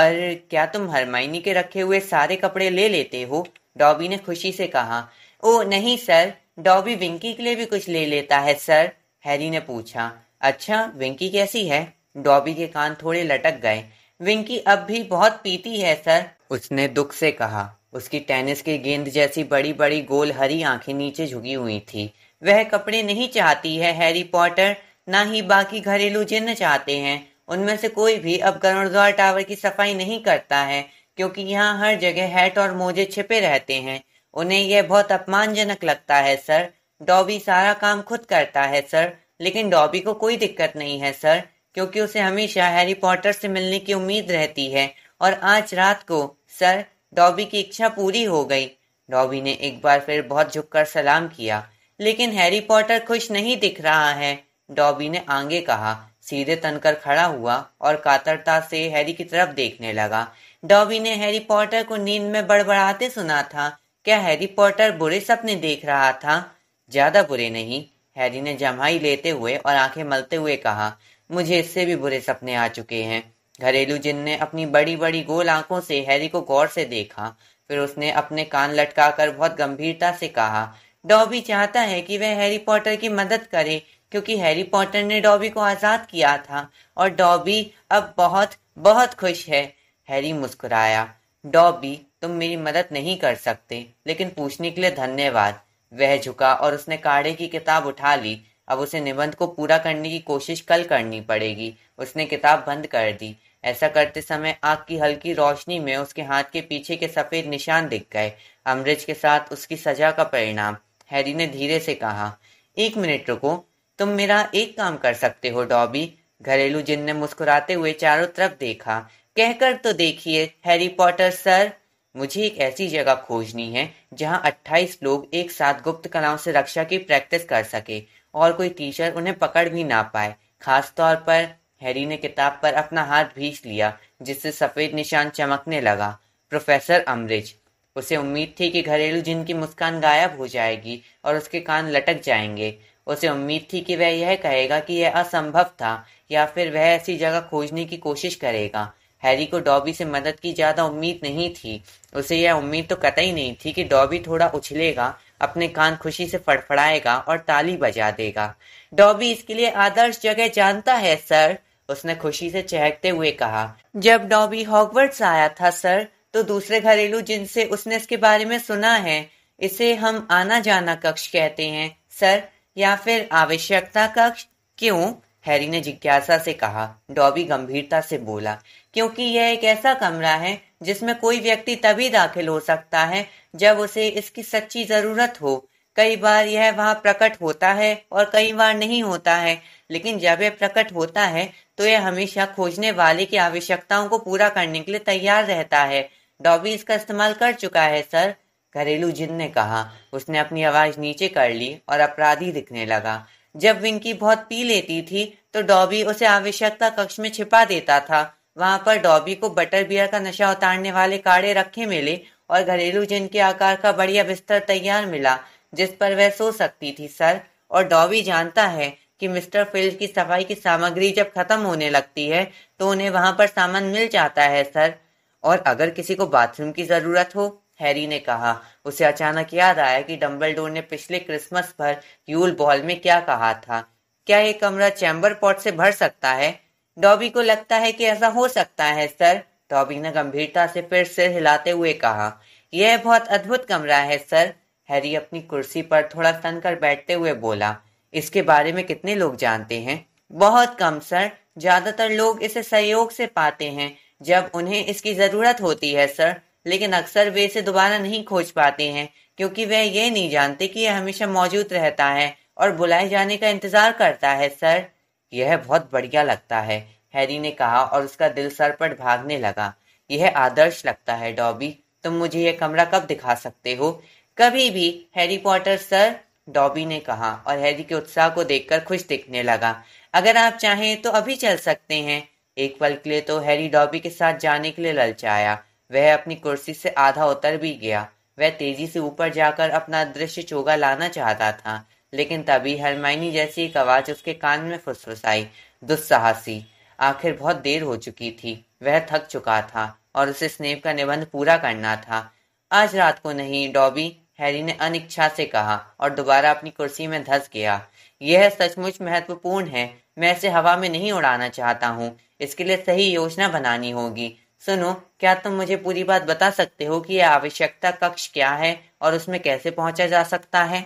और क्या तुम हरमाइनी के रखे हुए सारे कपड़े ले लेते हो डॉबी ने खुशी से कहा ओ नहीं सर डॉबी विंकी के लिए भी कुछ ले लेता है सर हैरी ने पूछा अच्छा विंकी कैसी है डॉबी के कान थोड़े लटक गए विंकी अब भी बहुत पीती है सर उसने दुख से कहा उसकी टेनिस की गेंद जैसी बड़ी बड़ी गोल हरी आंखें नीचे झुकी हुई थी वह कपड़े नहीं चाहती है हैरी पॉटर ना ही बाकी घरेलू जिन्न चाहते हैं उनमें से कोई भी अब करणद्वार टावर की सफाई नहीं करता है क्योंकि यहाँ हर जगह हैट और मोजे छिपे रहते हैं उन्हें यह बहुत अपमानजनक लगता है सर डॉबी सारा काम खुद करता है सर लेकिन डॉबी को कोई दिक्कत नहीं है सर क्योंकि उसे हमेशा हैरी पॉटर से मिलने की उम्मीद रहती है और आज रात को सर डॉबी की इच्छा पूरी हो गई डॉबी ने एक बार फिर बहुत झुककर सलाम किया लेकिन हैरी पॉटर खुश नहीं दिख रहा है डॉबी ने आगे कहा सीधे तनकर खड़ा हुआ और कातरता से हैरी की तरफ देखने लगा डॉबी ने हैरी पॉटर को नींद में बड़बड़ाते सुना था क्या हैरी पॉटर बुरे सपने देख रहा था ज्यादा बुरे नहीं हैरी ने जमाई लेते हुए और आंखें मलते हुए कहा मुझे इससे भी बुरे सपने आ चुके हैं घरेलू जिन ने अपनी बड़ी बड़ी गोल आंखों से हैरी को गौर से देखा फिर उसने अपने कान लटकाकर बहुत गंभीरता से कहा डॉबी चाहता है कि वह हैरी पॉटर की मदद करे क्योंकि हैरी पॉटर ने डॉबी को आज़ाद किया था और डॉबी अब बहुत बहुत खुश है हैरी मुस्कुराया डॉबी तुम मेरी मदद नहीं कर सकते लेकिन पूछने के लिए धन्यवाद वह झुका और उसने काढ़े की किताब उठा ली अब उसे निबंध को पूरा करने की कोशिश कल करनी पड़ेगी उसने किताब बंद कर दी ऐसा करते समय आग की हल्की रोशनी में उसके हाथ के पीछे के सफेद निशान दिख गए अमरीज के साथ उसकी सजा का परिणाम हैरी ने धीरे से कहा एक मिनट रुको तुम मेरा एक काम कर सकते हो डॉबी घरेलू जिन ने मुस्कुराते हुए चारों तरफ देखा कहकर तो देखिए हैरी पॉटर सर मुझे एक ऐसी जगह खोजनी है जहां 28 लोग एक साथ गुप्त कलाओं से रक्षा की प्रैक्टिस कर सके और कोई टीचर उन्हें पकड़ भी ना पाए खास तौर पर हैरी ने किताब पर अपना हाथ भीच लिया जिससे सफ़ेद निशान चमकने लगा प्रोफेसर अमरिज उसे उम्मीद थी कि घरेलू जिन की मुस्कान गायब हो जाएगी और उसके कान लटक जाएंगे उसे उम्मीद थी कि वह यह कहेगा कि यह असंभव था या फिर वह ऐसी जगह खोजने की कोशिश करेगा हैरी को डॉबी से मदद की ज़्यादा उम्मीद नहीं थी उसे यह उम्मीद तो कतई नहीं थी कि डॉबी थोड़ा उछलेगा अपने कान खुशी से फड़फड़ाएगा और ताली बजा देगा डॉबी इसके लिए आदर्श जगह जानता है सर उसने खुशी से चहकते हुए कहा जब डॉबी हॉकवर्ड आया था सर तो दूसरे घरेलू जिनसे उसने इसके बारे में सुना है इसे हम आना जाना कक्ष कहते हैं सर या फिर आवश्यकता कक्ष क्यों हैरी ने जिज्ञासा से कहा डॉबी गंभीरता से बोला क्योंकि यह एक ऐसा कमरा है जिसमें कोई व्यक्ति तभी दाखिल हो सकता है जब उसे इसकी सच्ची जरूरत हो कई बार यह वहाँ प्रकट होता है और कई बार नहीं होता है लेकिन जब यह प्रकट होता है तो यह हमेशा खोजने वाले की आवश्यकताओं को पूरा करने के लिए तैयार रहता है डॉबी इसका इस्तेमाल कर चुका है सर घरेलू जिन ने कहा उसने अपनी आवाज नीचे कर ली और अपराधी दिखने लगा जब विंकी बहुत पी लेती थी तो डॉबी उसे आवश्यकता कक्ष में छिपा देता था वहां पर डॉबी को बटर बियर का नशा उतारने वाले काड़े रखे मिले और घरेलू जिन के आकार का बढ़िया बिस्तर तैयार मिला जिस पर वह सो सकती थी सर और डॉबी जानता है कि मिस्टर फील्ड की सफाई की सामग्री जब खत्म होने लगती है तो उन्हें वहां पर सामान मिल जाता है सर और अगर किसी को बाथरूम की जरूरत हो हैरी ने कहा उसे अचानक याद आया कि डम्बलडोर ने पिछले क्रिसमस पर यूल बॉल में क्या कहा था क्या ये कमरा चैम्बर पॉट से भर सकता है डॉबी को लगता है कि ऐसा हो सकता है सर डॉबी ने गंभीरता से फिर सिर हिलाते हुए कहा यह बहुत अद्भुत कमरा है सर हैरी अपनी कुर्सी पर थोड़ा सन कर बैठते हुए बोला इसके बारे में कितने लोग जानते हैं बहुत कम सर ज्यादातर लोग इसे सहयोग से पाते हैं जब उन्हें इसकी जरूरत होती है सर लेकिन अक्सर वे इसे दोबारा नहीं खोज पाते हैं क्योंकि वह ये नहीं जानते कि यह हमेशा मौजूद रहता है और बुलाए जाने का इंतजार करता है सर यह बहुत बढ़िया लगता है हैरी ने कहा और उसका दिल सर पर भागने लगा यह आदर्श लगता है डॉबी तुम मुझे यह कमरा कब दिखा सकते हो कभी भी हैरी पॉटर सर डॉबी ने कहा और हैरी के उत्साह को देखकर खुश दिखने लगा अगर आप चाहें तो अभी चल सकते हैं एक पल के लिए तो हैरी डॉबी के साथ जाने के लिए ललचाया वह अपनी कुर्सी से आधा उतर भी गया वह तेजी से ऊपर जाकर अपना दृश्य चोगा लाना चाहता था लेकिन तभी हरमाइनी जैसी एक आवाज उसके कान में फुसफुसाई दुस्साहसी आखिर बहुत देर हो चुकी थी वह थक चुका था और उसे स्नेप का निबंध पूरा करना था आज रात को नहीं डॉबी हैरी ने अनिच्छा से कहा और दोबारा अपनी कुर्सी में धस गया यह सचमुच महत्वपूर्ण है मैं इसे हवा में नहीं उड़ाना चाहता हूँ इसके लिए सही योजना बनानी होगी सुनो क्या तुम मुझे पूरी बात बता सकते हो कि यह आवश्यकता कक्ष क्या है और उसमें कैसे पहुंचा जा सकता है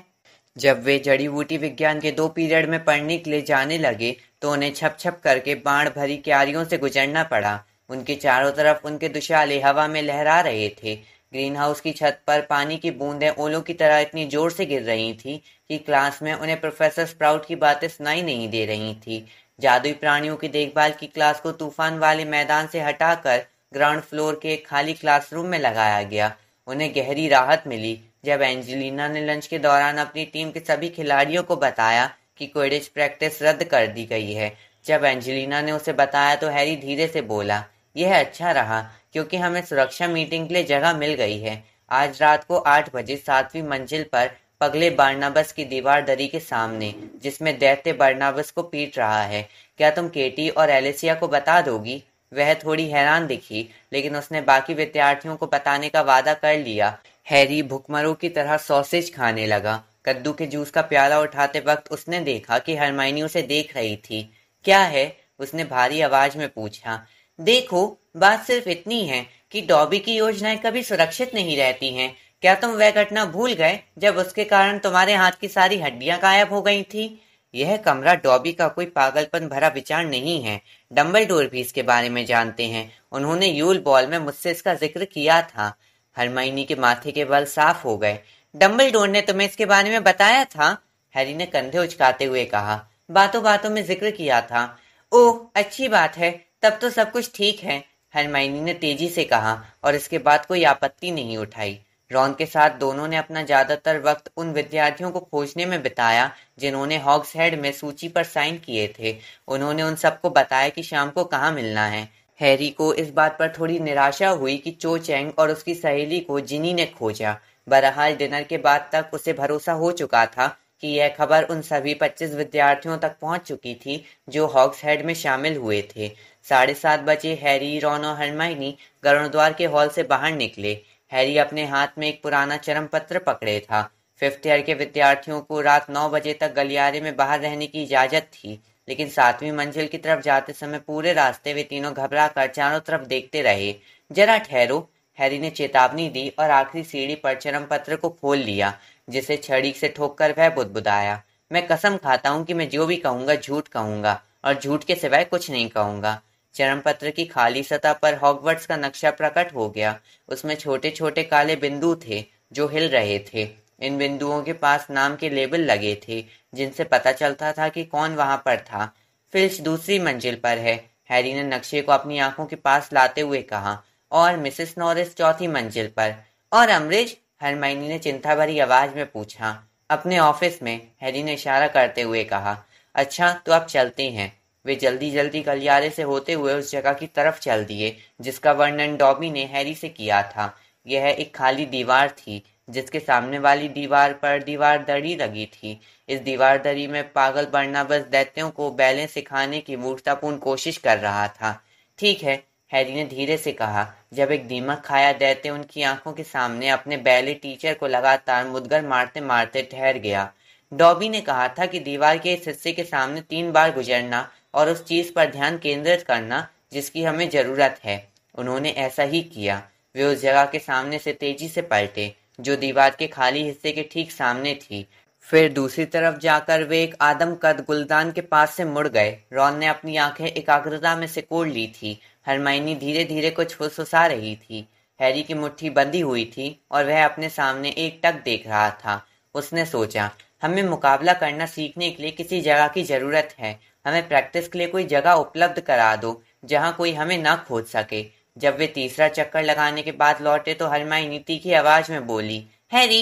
जब वे जड़ी बूटी विज्ञान के दो पीरियड में पढ़ने के लिए जाने लगे तो उन्हें छप छप करके बाण भरी क्यारियों से गुजरना पड़ा उनके चारों तरफ उनके दुशाले हवा में लहरा रहे थे ग्रीन हाउस की छत पर पानी की बूंदें ओलों की तरह इतनी जोर से गिर रही थी कि क्लास में उन्हें प्रोफेसर स्प्राउट की बातें सुनाई नहीं दे रही थी जादुई प्राणियों की देखभाल की क्लास को तूफान वाले मैदान से हटाकर ग्राउंड फ्लोर के एक खाली क्लासरूम में लगाया गया उन्हें गहरी राहत मिली जब एंजेलिना ने लंच के दौरान अपनी टीम के सभी खिलाड़ियों को बताया कि क्विडिच प्रैक्टिस रद्द कर दी गई है जब एंजेलिना ने उसे बताया तो हैरी धीरे से बोला यह अच्छा रहा क्योंकि हमें सुरक्षा मीटिंग के लिए जगह मिल गई है आज रात को आठ बजे सातवीं मंजिल पर पगले बारनाबस की दीवार दरी के सामने जिसमें दैत्य बार्नाबस को पीट रहा है क्या तुम केटी और एलिसिया को बता दोगी वह थोड़ी हैरान दिखी लेकिन उसने बाकी विद्यार्थियों को बताने का वादा कर लिया हैरी भुखमरों की तरह सॉसेज खाने लगा कद्दू के जूस का प्याला उठाते वक्त उसने देखा कि हरमाइनी उसे देख रही थी क्या है उसने भारी आवाज में पूछा देखो बात सिर्फ इतनी है कि डॉबी की योजनाएं कभी सुरक्षित नहीं रहती हैं। क्या तुम वह घटना भूल गए जब उसके कारण तुम्हारे हाथ की सारी हड्डियां गायब हो गई थी यह कमरा डॉबी का कोई पागलपन भरा विचार नहीं है डम्बल डोर भी इसके बारे में जानते हैं उन्होंने यूल बॉल में मुझसे इसका जिक्र किया था हर के माथे के बल साफ हो गए डम्बल डोर ने तुम्हें इसके बारे में बताया था हैरी ने कंधे उचकाते हुए कहा बातों बातों में जिक्र किया था ओह अच्छी बात है तब तो सब कुछ ठीक है हरमाइनी ने तेजी से कहा और इसके बाद कोई आपत्ति नहीं उठाई रॉन के साथ दोनों ने अपना ज्यादातर वक्त उन विद्यार्थियों को खोजने में बिताया जिन्होंने हॉक्स हेड में सूची पर साइन किए थे उन्होंने उन सबको बताया कि शाम को कहाँ मिलना है हैरी को इस बात पर थोड़ी निराशा हुई कि चो चैंग और उसकी सहेली को जिनी ने खोजा बहरहाल डिनर के बाद तक उसे भरोसा हो चुका था कि यह खबर उन सभी 25 विद्यार्थियों तक पहुंच चुकी थी जो हॉक्स हेड में शामिल हुए थे साढ़े सात बजे हैरी रॉन और हरमाइनी गरुणद्वार के हॉल से बाहर निकले हैरी अपने हाथ में एक पुराना चरम पत्र पकड़े था फिफ्थ ईयर के विद्यार्थियों को रात नौ बजे तक गलियारे में बाहर रहने की इजाजत थी लेकिन सातवीं मंजिल की तरफ जाते समय पूरे रास्ते वे तीनों घबरा कर चारों तरफ देखते रहे जरा ठहरो हैरी ने चेतावनी दी और आखिरी सीढ़ी पर चरम पत्र को खोल लिया जिसे छड़ी से ठोक कर वह बुदबुदाया मैं कसम खाता हूँ कि मैं जो भी कहूंगा झूठ कहूंगा और झूठ के सिवाय कुछ नहीं कहूंगा चरम पत्र की खाली सतह पर हॉगवर्ट्स का नक्शा प्रकट हो गया उसमें छोटे छोटे काले बिंदु थे जो हिल रहे थे इन बिंदुओं के पास नाम के लेबल लगे थे जिनसे पता चलता था कि कौन वहां पर था फिल्च दूसरी मंजिल पर है हैरी ने नक्शे को अपनी आंखों के पास लाते हुए कहा और मिसेस नॉरिस चौथी मंजिल पर और अमरीज हरमाइनी ने चिंता भरी आवाज में पूछा अपने ऑफिस में हैरी ने इशारा करते हुए कहा अच्छा तो आप चलती हैं वे जल्दी जल्दी गलियारे से होते हुए उस जगह की तरफ चल दिए जिसका वर्णन डॉबी ने हैरी से किया था यह एक खाली दीवार थी जिसके सामने वाली दीवार पर दीवार दरी लगी थी इस दीवार दरी में पागल बढ़ना बस दैत्यों को बैलें सिखाने की मूर्तापूर्ण कोशिश कर रहा था ठीक है हैरी ने धीरे से कहा जब एक दीमक खाया दैत्य उनकी आंखों के सामने अपने बैले टीचर को लगातार मुदगर मारते मारते ठहर गया डॉबी ने कहा था कि दीवार के इस हिस्से के सामने तीन बार गुजरना और उस चीज़ पर ध्यान केंद्रित करना जिसकी हमें ज़रूरत है उन्होंने ऐसा ही किया वे उस जगह के सामने से तेजी से पलटे जो दीवार के खाली हिस्से के ठीक सामने थी फिर दूसरी तरफ जाकर वे एक आदम कद गुलदान के पास से मुड़ गए रॉन ने अपनी आंखें एकाग्रता में से कोड़ ली थी हरमाइनी धीरे धीरे कुछ फुसफुसा रही थी हैरी की मुट्ठी बंधी हुई थी और वह अपने सामने एक टक देख रहा था उसने सोचा हमें मुकाबला करना सीखने के लिए किसी जगह की ज़रूरत है हमें प्रैक्टिस के लिए कोई जगह उपलब्ध करा दो जहाँ कोई हमें न खोज सके जब वे तीसरा चक्कर लगाने के बाद लौटे तो नीति की आवाज में बोली हैरी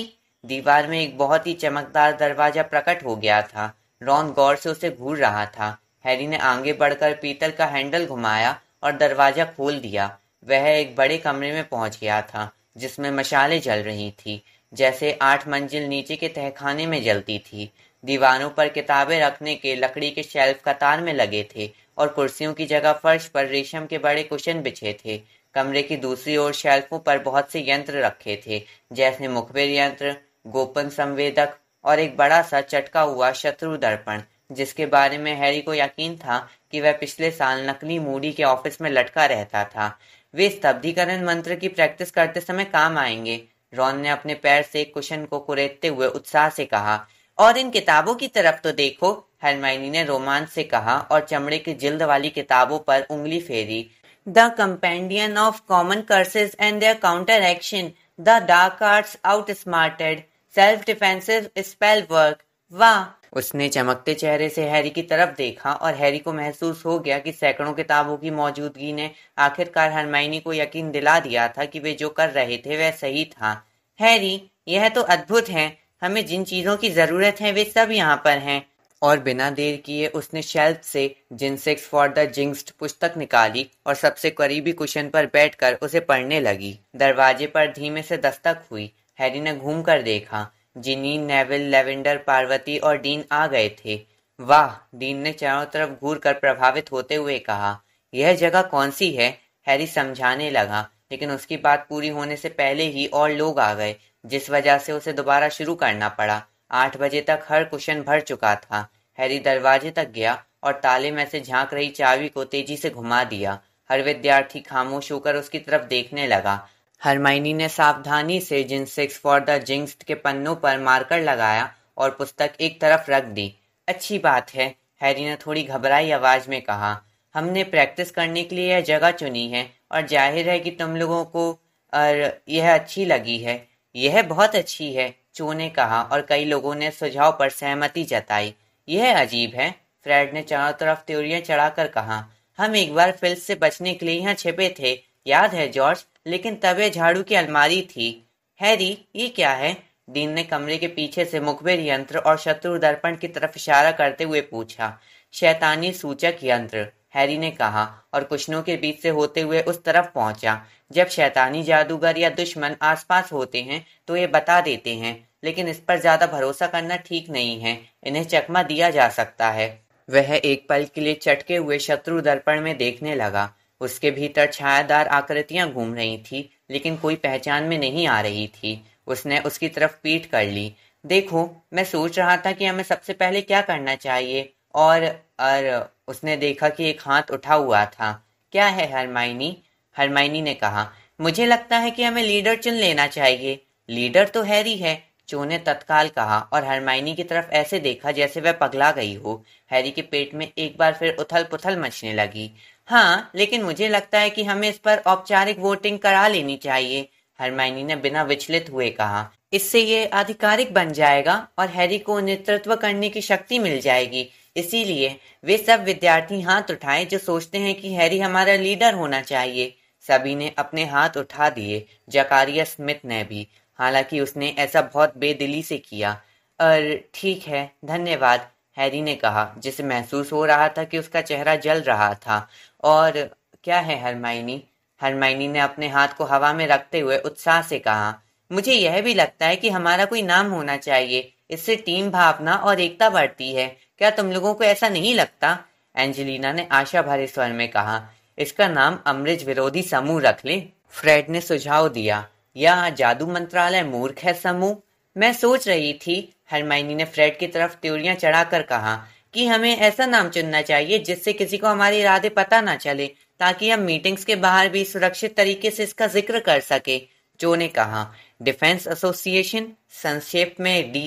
दीवार में एक बहुत ही चमकदार दरवाजा प्रकट हो गया था रॉन गौर से उसे घूर रहा था हैरी ने आगे बढ़कर पीतल का हैंडल घुमाया और दरवाजा खोल दिया वह एक बड़े कमरे में पहुंच गया था जिसमें मशाले जल रही थी जैसे आठ मंजिल नीचे के तहखाने में जलती थी दीवारों पर किताबें रखने के लकड़ी के शेल्फ कतार में लगे थे और कुर्सियों की जगह फर्श पर रेशम के बड़े कुशन बिछे थे कमरे की दूसरी ओर शेल्फों पर बहुत से यंत्र रखे थे जैसे मुखबिर यंत्र गोपन संवेदक और एक बड़ा सा चटका हुआ शत्रु दर्पण जिसके बारे में हैरी को यकीन था कि वह पिछले साल नकली मूडी के ऑफिस में लटका रहता था वे स्तब्धिकरण मंत्र की प्रैक्टिस करते समय काम आएंगे रॉन ने अपने पैर से कुशन को कुरेदते हुए उत्साह से कहा और इन किताबों की तरफ तो देखो हरमाइनी ने रोमांच से कहा और चमड़े की जिल्द वाली किताबों पर उंगली फेरी the compendium of common curses and their counter action the dark arts out smarted self defensive spell work वाह उसने चमकते चेहरे से हैरी की तरफ देखा और हैरी को महसूस हो गया कि सैकड़ों किताबों की मौजूदगी ने आखिरकार हरमाइनी को यकीन दिला दिया था कि वे जो कर रहे थे वह सही था हैरी यह तो अद्भुत है हमें जिन चीजों की जरूरत है वे सब यहाँ पर हैं और बिना देर किए उसने शेल्फ से जिनसेक्स फॉर द जिंग्स्ट पुस्तक निकाली और सबसे करीबी कुशन पर बैठकर उसे पढ़ने लगी दरवाजे पर धीमे से दस्तक हुई हैरी ने घूम कर देखा जिनी नेविल लेवेंडर पार्वती और डीन आ गए थे वाह डीन ने चारों तरफ घूर कर प्रभावित होते हुए कहा यह जगह कौन सी है हैरी समझाने लगा लेकिन उसकी बात पूरी होने से पहले ही और लोग आ गए जिस वजह से उसे दोबारा शुरू करना पड़ा आठ बजे तक हर कुशन भर चुका था हैरी दरवाजे तक गया और ताले में से झांक रही चाबी को तेजी से घुमा दिया हर विद्यार्थी खामोश होकर उसकी तरफ देखने लगा हरमाइनी ने सावधानी से सिक्स फॉर द जिंक्स के पन्नों पर मार्कर लगाया और पुस्तक एक तरफ रख दी अच्छी बात है हैरी ने थोड़ी घबराई आवाज में कहा हमने प्रैक्टिस करने के लिए यह जगह चुनी है और जाहिर है कि तुम लोगों को और यह अच्छी लगी है यह बहुत अच्छी है चो ने कहा और कई लोगों ने सुझाव पर सहमति जताई यह अजीब है फ्रेड ने चारों तरफ त्योरियां चढ़ाकर कहा हम एक बार फिल्स से बचने के लिए यहाँ छिपे थे याद है जॉर्ज लेकिन तबे झाड़ू की अलमारी थी हैरी ये क्या है डीन ने कमरे के पीछे से मुखबिर यंत्र और शत्रु दर्पण की तरफ इशारा करते हुए पूछा शैतानी सूचक यंत्र हैरी ने कहा और कुशनों के बीच से होते हुए उस तरफ पहुंचा जब शैतानी जादूगर या दुश्मन आसपास होते हैं तो ये बता देते हैं लेकिन इस पर ज्यादा भरोसा करना ठीक नहीं है इन्हें चकमा दिया जा सकता है वह एक पल के लिए चटके हुए शत्रु दर्पण में देखने लगा उसके भीतर छायादार आकृतियां घूम रही थी लेकिन कोई पहचान में नहीं आ रही थी उसने उसकी तरफ पीठ कर ली देखो मैं सोच रहा था कि हमें सबसे पहले क्या करना चाहिए और अर उसने देखा कि एक हाथ उठा हुआ था क्या है हरमाइनी हरमाइनी ने कहा मुझे लगता है कि हमें लीडर चुन लेना चाहिए लीडर तो हैरी है चो ने तत्काल कहा और हरमाइनी की तरफ ऐसे देखा जैसे वह पगला गई हो हैरी के पेट में एक बार फिर उथल पुथल मचने लगी हाँ लेकिन मुझे लगता है कि हमें इस पर औपचारिक वोटिंग करा लेनी चाहिए हरमाइनी ने बिना विचलित हुए कहा इससे ये आधिकारिक बन जाएगा और हैरी को नेतृत्व करने की शक्ति मिल जाएगी इसीलिए वे सब विद्यार्थी हाथ उठाए जो सोचते हैं कि हैरी हमारा लीडर होना चाहिए सभी ने अपने हाथ उठा दिए जकारिया स्मिथ ने भी हालांकि उसने ऐसा बहुत बेदिली से किया और ठीक है धन्यवाद हैरी ने कहा जिसे महसूस हो रहा था कि उसका चेहरा जल रहा था और क्या है हरमाइनी हरमाइनी ने अपने हाथ को हवा में रखते हुए उत्साह से कहा मुझे यह भी लगता है कि हमारा कोई नाम होना चाहिए इससे टीम भावना और एकता बढ़ती है क्या तुम लोगों को ऐसा नहीं लगता एंजेलिना ने आशा भरे स्वर में कहा इसका नाम अमृत विरोधी समूह रख ले फ्रेड ने सुझाव दिया यह जादू मंत्रालय मूर्ख है समूह मैं सोच रही थी हरमाइनी ने फ्रेड की तरफ त्योरिया चढ़ाकर कहा कि हमें ऐसा नाम चुनना चाहिए जिससे किसी को हमारे इरादे पता ना चले ताकि हम मीटिंग्स के बाहर भी सुरक्षित तरीके से इसका जिक्र कर सके जो ने कहा डिफेंस एसोसिएशन संक्षेप में डी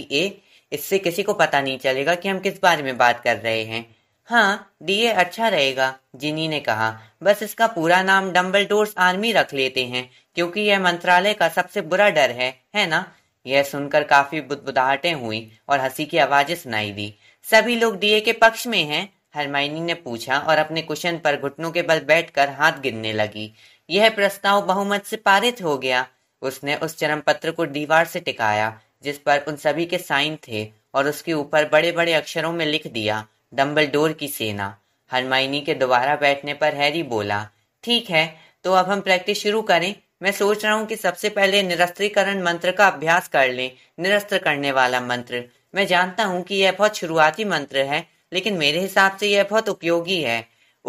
इससे किसी को पता नहीं चलेगा कि हम किस बारे में बात कर रहे हैं हाँ डी अच्छा रहेगा जिनी ने कहा बस इसका पूरा नाम डम्बल आर्मी रख लेते हैं क्योंकि यह मंत्रालय का सबसे बुरा डर है है ना यह सुनकर काफी बुदबुदाहटें हुई और हंसी की आवाजें सुनाई दी सभी लोग डीए के पक्ष में हैं हरमाइनी ने पूछा और अपने कुशन पर घुटनों के बल बैठकर हाथ गिनने लगी यह प्रस्ताव बहुमत से पारित हो गया उसने उस चरम पत्र को दीवार से टिकाया जिस पर उन सभी के साइन थे और उसके ऊपर बड़े बड़े अक्षरों में लिख दिया डम्बल की सेना हरमाइनी के दोबारा बैठने पर हैरी बोला ठीक है तो अब हम प्रैक्टिस शुरू करें मैं सोच रहा हूँ कि सबसे पहले निरस्त्रीकरण मंत्र का अभ्यास कर लें निरस्त्र करने वाला मंत्र मैं जानता हूँ कि यह बहुत शुरुआती मंत्र है लेकिन मेरे हिसाब से यह बहुत उपयोगी है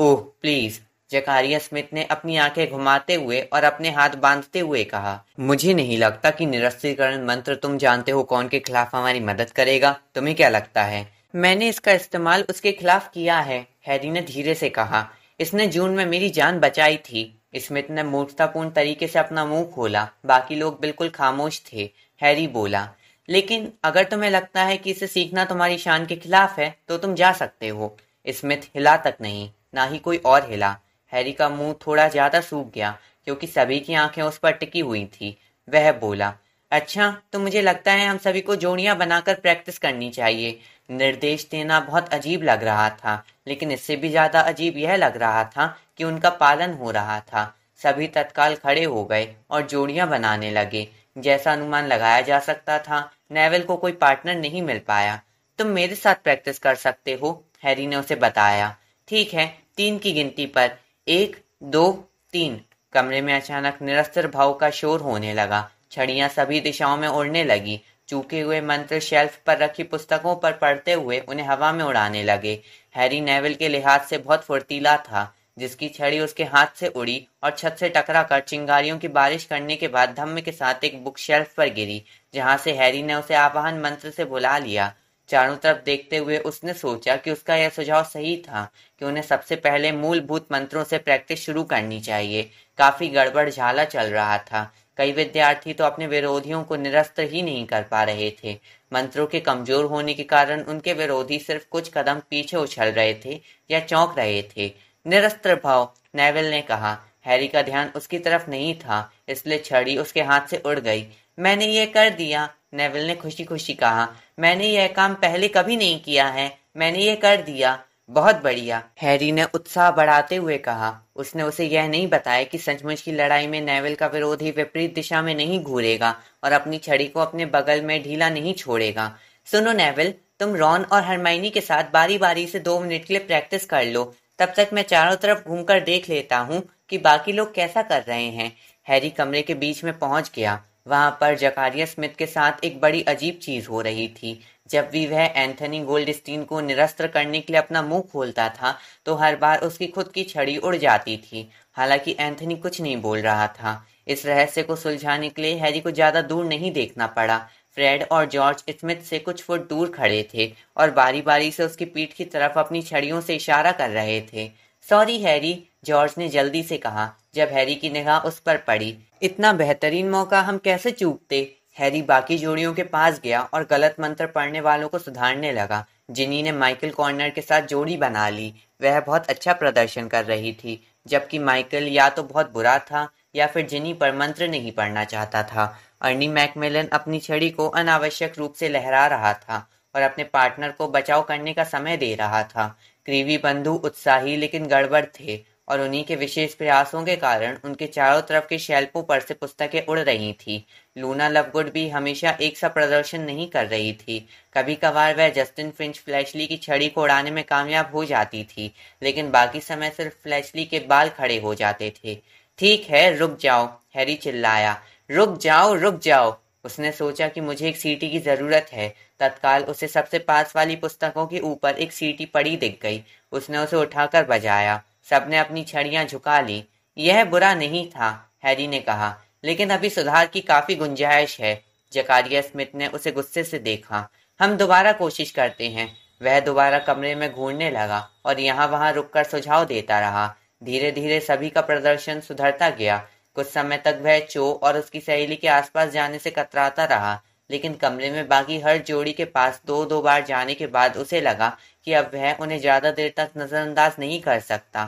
ओह प्लीज जकारिया स्मिथ ने अपनी आंखें घुमाते हुए और अपने हाथ बांधते हुए कहा मुझे नहीं लगता कि निरस्त्रीकरण मंत्र तुम जानते हो कौन के खिलाफ हमारी मदद करेगा तुम्हें क्या लगता है मैंने इसका इस्तेमाल उसके खिलाफ किया है हैरी ने धीरे से कहा इसने जून में मेरी जान बचाई थी स्मिथ ने मूर्खतापूर्ण तरीके से अपना मुंह खोला बाकी लोग बिल्कुल खामोश थे हैरी बोला लेकिन अगर तुम्हें लगता है कि इसे सीखना तुम्हारी शान के खिलाफ है तो तुम जा सकते हो स्मिथ हिला तक नहीं ना ही कोई और हिला हैरी का मुंह थोड़ा ज्यादा सूख गया क्योंकि सभी की आंखें उस पर टिकी हुई थी वह बोला अच्छा तो मुझे लगता है हम सभी को जोड़ियां बनाकर प्रैक्टिस करनी चाहिए निर्देश देना बहुत अजीब लग रहा था लेकिन इससे भी ज्यादा अजीब यह लग रहा था कि उनका पालन हो रहा था सभी तत्काल खड़े हो गए और जोड़ियां बनाने लगे जैसा अनुमान लगाया जा सकता था नेवल को कोई पार्टनर नहीं मिल पाया तुम मेरे साथ प्रैक्टिस कर सकते हो हैरी ने उसे बताया ठीक है तीन की गिनती पर एक दो तीन कमरे में अचानक निरस्त्र भाव का शोर होने लगा छड़ियां सभी दिशाओं में उड़ने लगी चूके हुए मंत्र शेल्फ पर रखी पुस्तकों पर पढ़ते हुए उन्हें हवा में उड़ाने लगे हैरी नेवल के लिहाज से बहुत फुर्तीला था जिसकी छड़ी उसके हाथ से उड़ी और छत से टकरा कर चिंगारियों की बारिश करने के बाद धम्म के साथ एक बुक शेल्फ पर गिरी जहां से हैरी ने उसे आवाहन मंत्र से बुला लिया चारों तरफ देखते हुए उसने सोचा कि उसका यह सुझाव सही था कि उन्हें सबसे पहले मूलभूत मंत्रों से प्रैक्टिस शुरू करनी चाहिए काफी गड़बड़ झाला चल रहा था कई विद्यार्थी तो अपने विरोधियों को निरस्त ही नहीं कर पा रहे थे मंत्रों के कमजोर होने के कारण उनके विरोधी सिर्फ कुछ कदम पीछे उछल रहे थे या चौंक रहे थे निरस्त्र भाव नेविल ने कहा हैरी का ध्यान उसकी तरफ नहीं था इसलिए छड़ी उसके हाथ से उड़ गई मैंने ये कर दिया नेविल ने खुशी खुशी कहा मैंने यह काम पहले कभी नहीं किया है मैंने ये कर दिया बहुत बढ़िया हैरी ने उत्साह बढ़ाते हुए कहा उसने उसे यह नहीं बताया कि सचमुच की लड़ाई में नेविल का विरोध ही विपरीत दिशा में नहीं घूरेगा और अपनी छड़ी को अपने बगल में ढीला नहीं छोड़ेगा सुनो नेविल तुम रॉन और हरमाइनी के साथ बारी बारी से दो मिनट के लिए प्रैक्टिस कर लो तब तक मैं चारों तरफ घूमकर देख लेता हूँ कि बाकी लोग कैसा कर रहे हैं हैरी कमरे के बीच में पहुंच गया वहां पर जकारिया स्मिथ के साथ एक बड़ी अजीब चीज हो रही थी जब भी वह एंथनी गोल्डस्टीन को निरस्त्र करने के लिए अपना मुंह खोलता था तो हर बार उसकी खुद की छड़ी उड़ जाती थी हालांकि एंथनी कुछ नहीं बोल रहा था इस रहस्य को सुलझाने के लिए हैरी को ज्यादा दूर नहीं देखना पड़ा फ्रेड और जॉर्ज स्मिथ से कुछ फुट दूर खड़े थे और बारी बारी से उसकी पीठ की तरफ अपनी छड़ियों से इशारा कर रहे थे सॉरी हैरी जॉर्ज ने जल्दी से कहा जब हैरी की निगाह उस पर पड़ी इतना बेहतरीन मौका हम कैसे चूकते हैरी बाकी जोड़ियों के पास गया और गलत मंत्र पढ़ने वालों को सुधारने लगा जिनी ने माइकल कॉर्नर के साथ जोड़ी बना ली वह बहुत अच्छा प्रदर्शन कर रही थी जबकि माइकल या तो बहुत बुरा था या फिर जिनी पर मंत्र नहीं पढ़ना चाहता था अर्नी मैकमेलन अपनी छड़ी को अनावश्यक रूप से लहरा रहा था और अपने पार्टनर को बचाव करने का समय दे रहा था क्रीवी बंधु उत्साही लेकिन गड़बड़ थे और उन्हीं के विशेष प्रयासों के कारण उनके चारों तरफ के शेल्पों पर से पुस्तकें उड़ रही थी लूना लवगुड भी हमेशा एक सा प्रदर्शन नहीं कर रही थी कभी कभार वह जस्टिन फिंच फ्लैशली की छड़ी को उड़ाने में कामयाब हो जाती थी लेकिन बाकी समय सिर्फ फ्लैशली के बाल खड़े हो जाते थे ठीक है रुक जाओ हैरी चिल्लाया रुक जाओ रुक जाओ उसने सोचा कि मुझे एक सीटी की जरूरत है तत्काल उसे सबसे पास वाली पुस्तकों के ऊपर एक सीटी पड़ी दिख गई उसने उसे उठाकर बजाया सबने अपनी छड़ियां झुका ली यह बुरा नहीं था हैरी ने कहा लेकिन अभी सुधार की काफी गुंजाइश है जकारिया स्मिथ ने उसे गुस्से से देखा हम दोबारा कोशिश करते हैं वह दोबारा कमरे में घूरने लगा और यहाँ वहां रुककर सुझाव देता रहा धीरे धीरे सभी का प्रदर्शन सुधरता गया कुछ समय तक वह चो और उसकी सहेली के आसपास जाने से कतराता रहा लेकिन कमरे में बाकी हर जोड़ी के पास दो दो बार जाने के बाद उसे लगा कि अब वह उन्हें ज्यादा देर तक नजरअंदाज नहीं कर सकता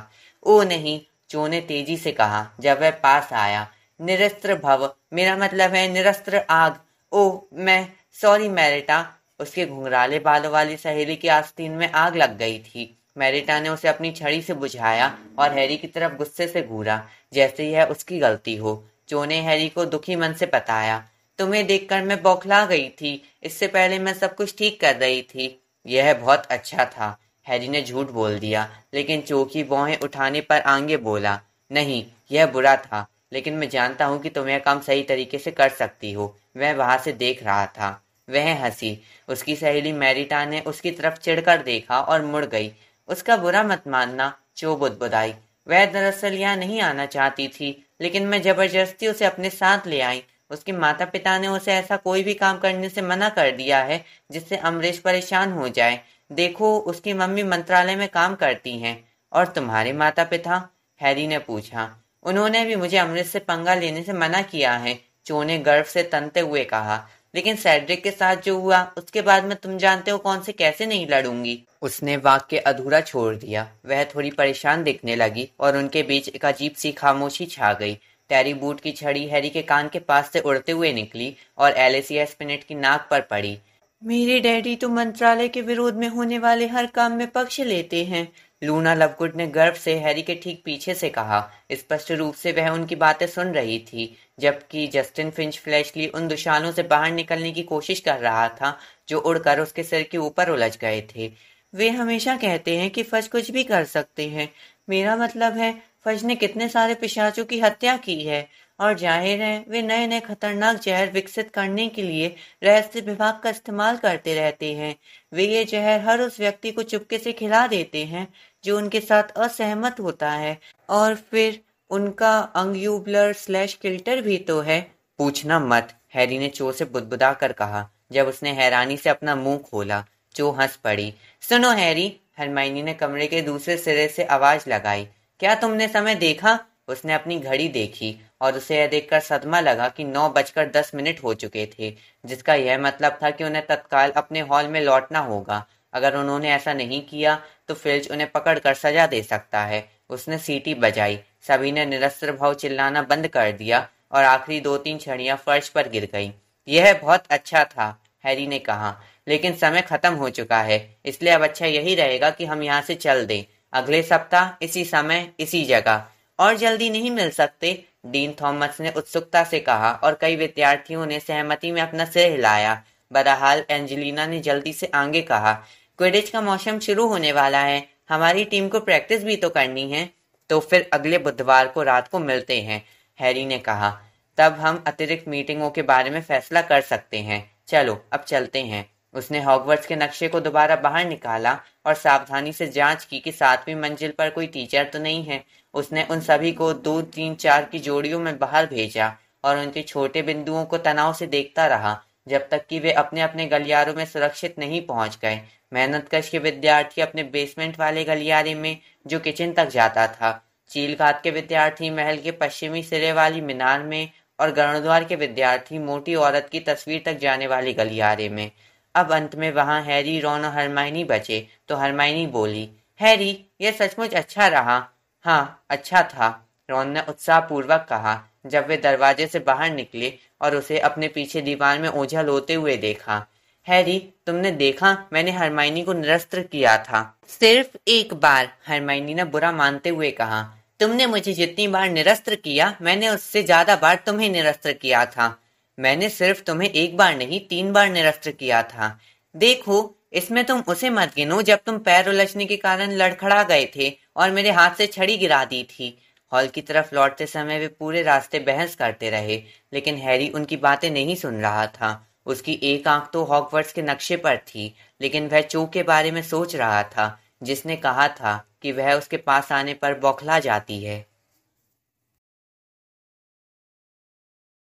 ओ नहीं चो ने तेजी से कहा जब वह पास आया निरस्त्र भव मेरा मतलब है निरस्त्र आग ओ मैं सॉरी मैरिटा उसके घुंघराले बालों वाली सहेली की आस्तीन में आग लग गई थी मैरिटा ने उसे अपनी छड़ी से बुझाया और हैरी की तरफ गुस्से से घूरा जैसे यह उसकी गलती हो जो ने हैरी को दुखी मन से बताया तुम्हें देखकर मैं बौखला गई थी इससे पहले मैं सब कुछ ठीक कर रही थी यह बहुत अच्छा था हैरी ने झूठ बोल दिया लेकिन चौकी बौहें उठाने पर आगे बोला नहीं यह बुरा था लेकिन मैं जानता हूँ कि तुम यह काम सही तरीके से कर सकती हो वह वहां से देख रहा था वह हंसी उसकी सहेली मैरिटा ने उसकी तरफ चिढ़कर देखा और मुड़ गई उसका बुरा मत मानना जो बुदबुदाई वह दरअसल यहाँ नहीं आना चाहती थी लेकिन मैं जबरदस्ती उसे अपने साथ ले आई उसके माता पिता ने उसे ऐसा कोई भी काम करने से मना कर दिया है जिससे अमरीश परेशान हो जाए देखो उसकी मम्मी मंत्रालय में काम करती हैं और तुम्हारे माता पिता हैरी ने पूछा उन्होंने भी मुझे अमृत से पंगा लेने से मना किया है चो ने गर्व से तनते हुए कहा लेकिन सैड्रिक के साथ जो हुआ उसके बाद में तुम जानते हो कौन से कैसे नहीं लड़ूंगी उसने वाक्य अधूरा छोड़ दिया वह थोड़ी परेशान दिखने लगी और उनके बीच एक अजीब सी खामोशी छा गई टैरी बूट की छड़ी हैरी के कान के पास से उड़ते हुए निकली और एलेसिया स्पिनेट की नाक पर पड़ी मेरे डैडी तो मंत्रालय के विरोध में होने वाले हर काम में पक्ष लेते हैं लूना लवगुड ने गर्व से हैरी के ठीक पीछे से कहा स्पष्ट रूप से वह उनकी बातें सुन रही थी जबकि जस्टिन फिंच फ्लैशली उन दुशालों से बाहर निकलने की कोशिश कर रहा था जो उड़कर उसके सिर के ऊपर उलझ गए थे वे हमेशा कहते हैं कि फज कुछ भी कर सकते हैं मेरा मतलब है फज ने कितने सारे पिशाचों की हत्या की है और जाहिर है वे नए नए खतरनाक जहर विकसित करने के लिए रहस्य विभाग का इस्तेमाल करते रहते हैं वे ये जहर हर उस व्यक्ति को चुपके से खिला देते हैं जो उनके साथ असहमत होता है और फिर उनका अंगयूबलर स्लैश किल्टर भी तो है पूछना मत हैरी ने चो से बुदबुदा कर कहा जब उसने हैरानी से अपना मुंह खोला चो हंस पड़ी सुनो हैरी हरमाइनी ने कमरे के दूसरे सिरे से आवाज लगाई क्या तुमने समय देखा उसने अपनी घड़ी देखी और उसे यह देखकर सदमा लगा कि नौ बजकर दस मिनट हो चुके थे जिसका यह मतलब था कि उन्हें तत्काल अपने हॉल में लौटना होगा अगर उन्होंने ऐसा नहीं किया तो फिल्च उन्हें पकड़ कर सजा दे सकता है उसने सीटी बजाई सभी ने निरस्त्र भाव चिल्लाना बंद कर दिया और आखिरी दो तीन छड़ियां फर्श पर गिर गईं। यह बहुत अच्छा था हैरी ने कहा लेकिन समय खत्म हो चुका है इसलिए अब अच्छा यही रहेगा कि हम यहाँ से चल दें अगले सप्ताह इसी समय इसी जगह और जल्दी नहीं मिल सकते डीन थॉमस ने उत्सुकता से कहा और कई विद्यार्थियों ने सहमति में अपना सिर हिलाया बदहाल एंजेलिना ने जल्दी से आगे कहा क्विडिच का मौसम शुरू होने वाला है हमारी टीम को प्रैक्टिस भी तो करनी है तो फिर अगले बुधवार को रात को मिलते हैं हैरी ने कहा तब हम अतिरिक्त मीटिंगों के बारे में फैसला कर सकते हैं चलो अब चलते हैं उसने हॉगवर्ट्स के नक्शे को दोबारा बाहर निकाला और सावधानी से जांच की कि सातवीं मंजिल पर कोई टीचर तो नहीं है उसने उन सभी को दो तीन चार की जोड़ियों में बाहर भेजा और उनके छोटे बिंदुओं को तनाव से देखता रहा जब तक कि वे अपने अपने गलियारों में सुरक्षित नहीं पहुंच गए मेहनत कश के विद्यार्थी अपने बेसमेंट वाले गलियारे में जो किचन तक जाता था चील घाट के विद्यार्थी महल के पश्चिमी सिरे वाली मीनार में और गणद्वार के विद्यार्थी मोटी औरत की तस्वीर तक जाने वाले गलियारे में अब अंत में वहां हैरी रोन और हरमाइनी बचे तो हरमाइनी बोली हैरी यह सचमुच अच्छा रहा हाँ अच्छा था रोन ने उत्साहपूर्वक कहा जब वे दरवाजे से बाहर निकले और उसे अपने पीछे दीवार में ओझल होते हुए देखा हैरी तुमने देखा मैंने हरमाइनी को निरस्त्र किया था सिर्फ एक बार हरमाइनी ने बुरा मानते हुए कहा तुमने मुझे जितनी बार निरस्त्र किया मैंने उससे ज्यादा बार तुम्हें निरस्त्र किया था मैंने सिर्फ तुम्हें एक बार नहीं तीन बार निरस्त्र किया था देखो इसमें तुम उसे मत गिनो जब तुम पैर उलझने के कारण लड़खड़ा गए थे और मेरे हाथ से छड़ी गिरा दी थी हॉल की तरफ लौटते समय वे पूरे रास्ते बहस करते रहे लेकिन हैरी उनकी बातें नहीं सुन रहा था उसकी एक आंख तो हॉकवर्ड्स के नक्शे पर थी लेकिन वह चो के बारे में सोच रहा था जिसने कहा था कि वह उसके पास आने पर बौखला जाती है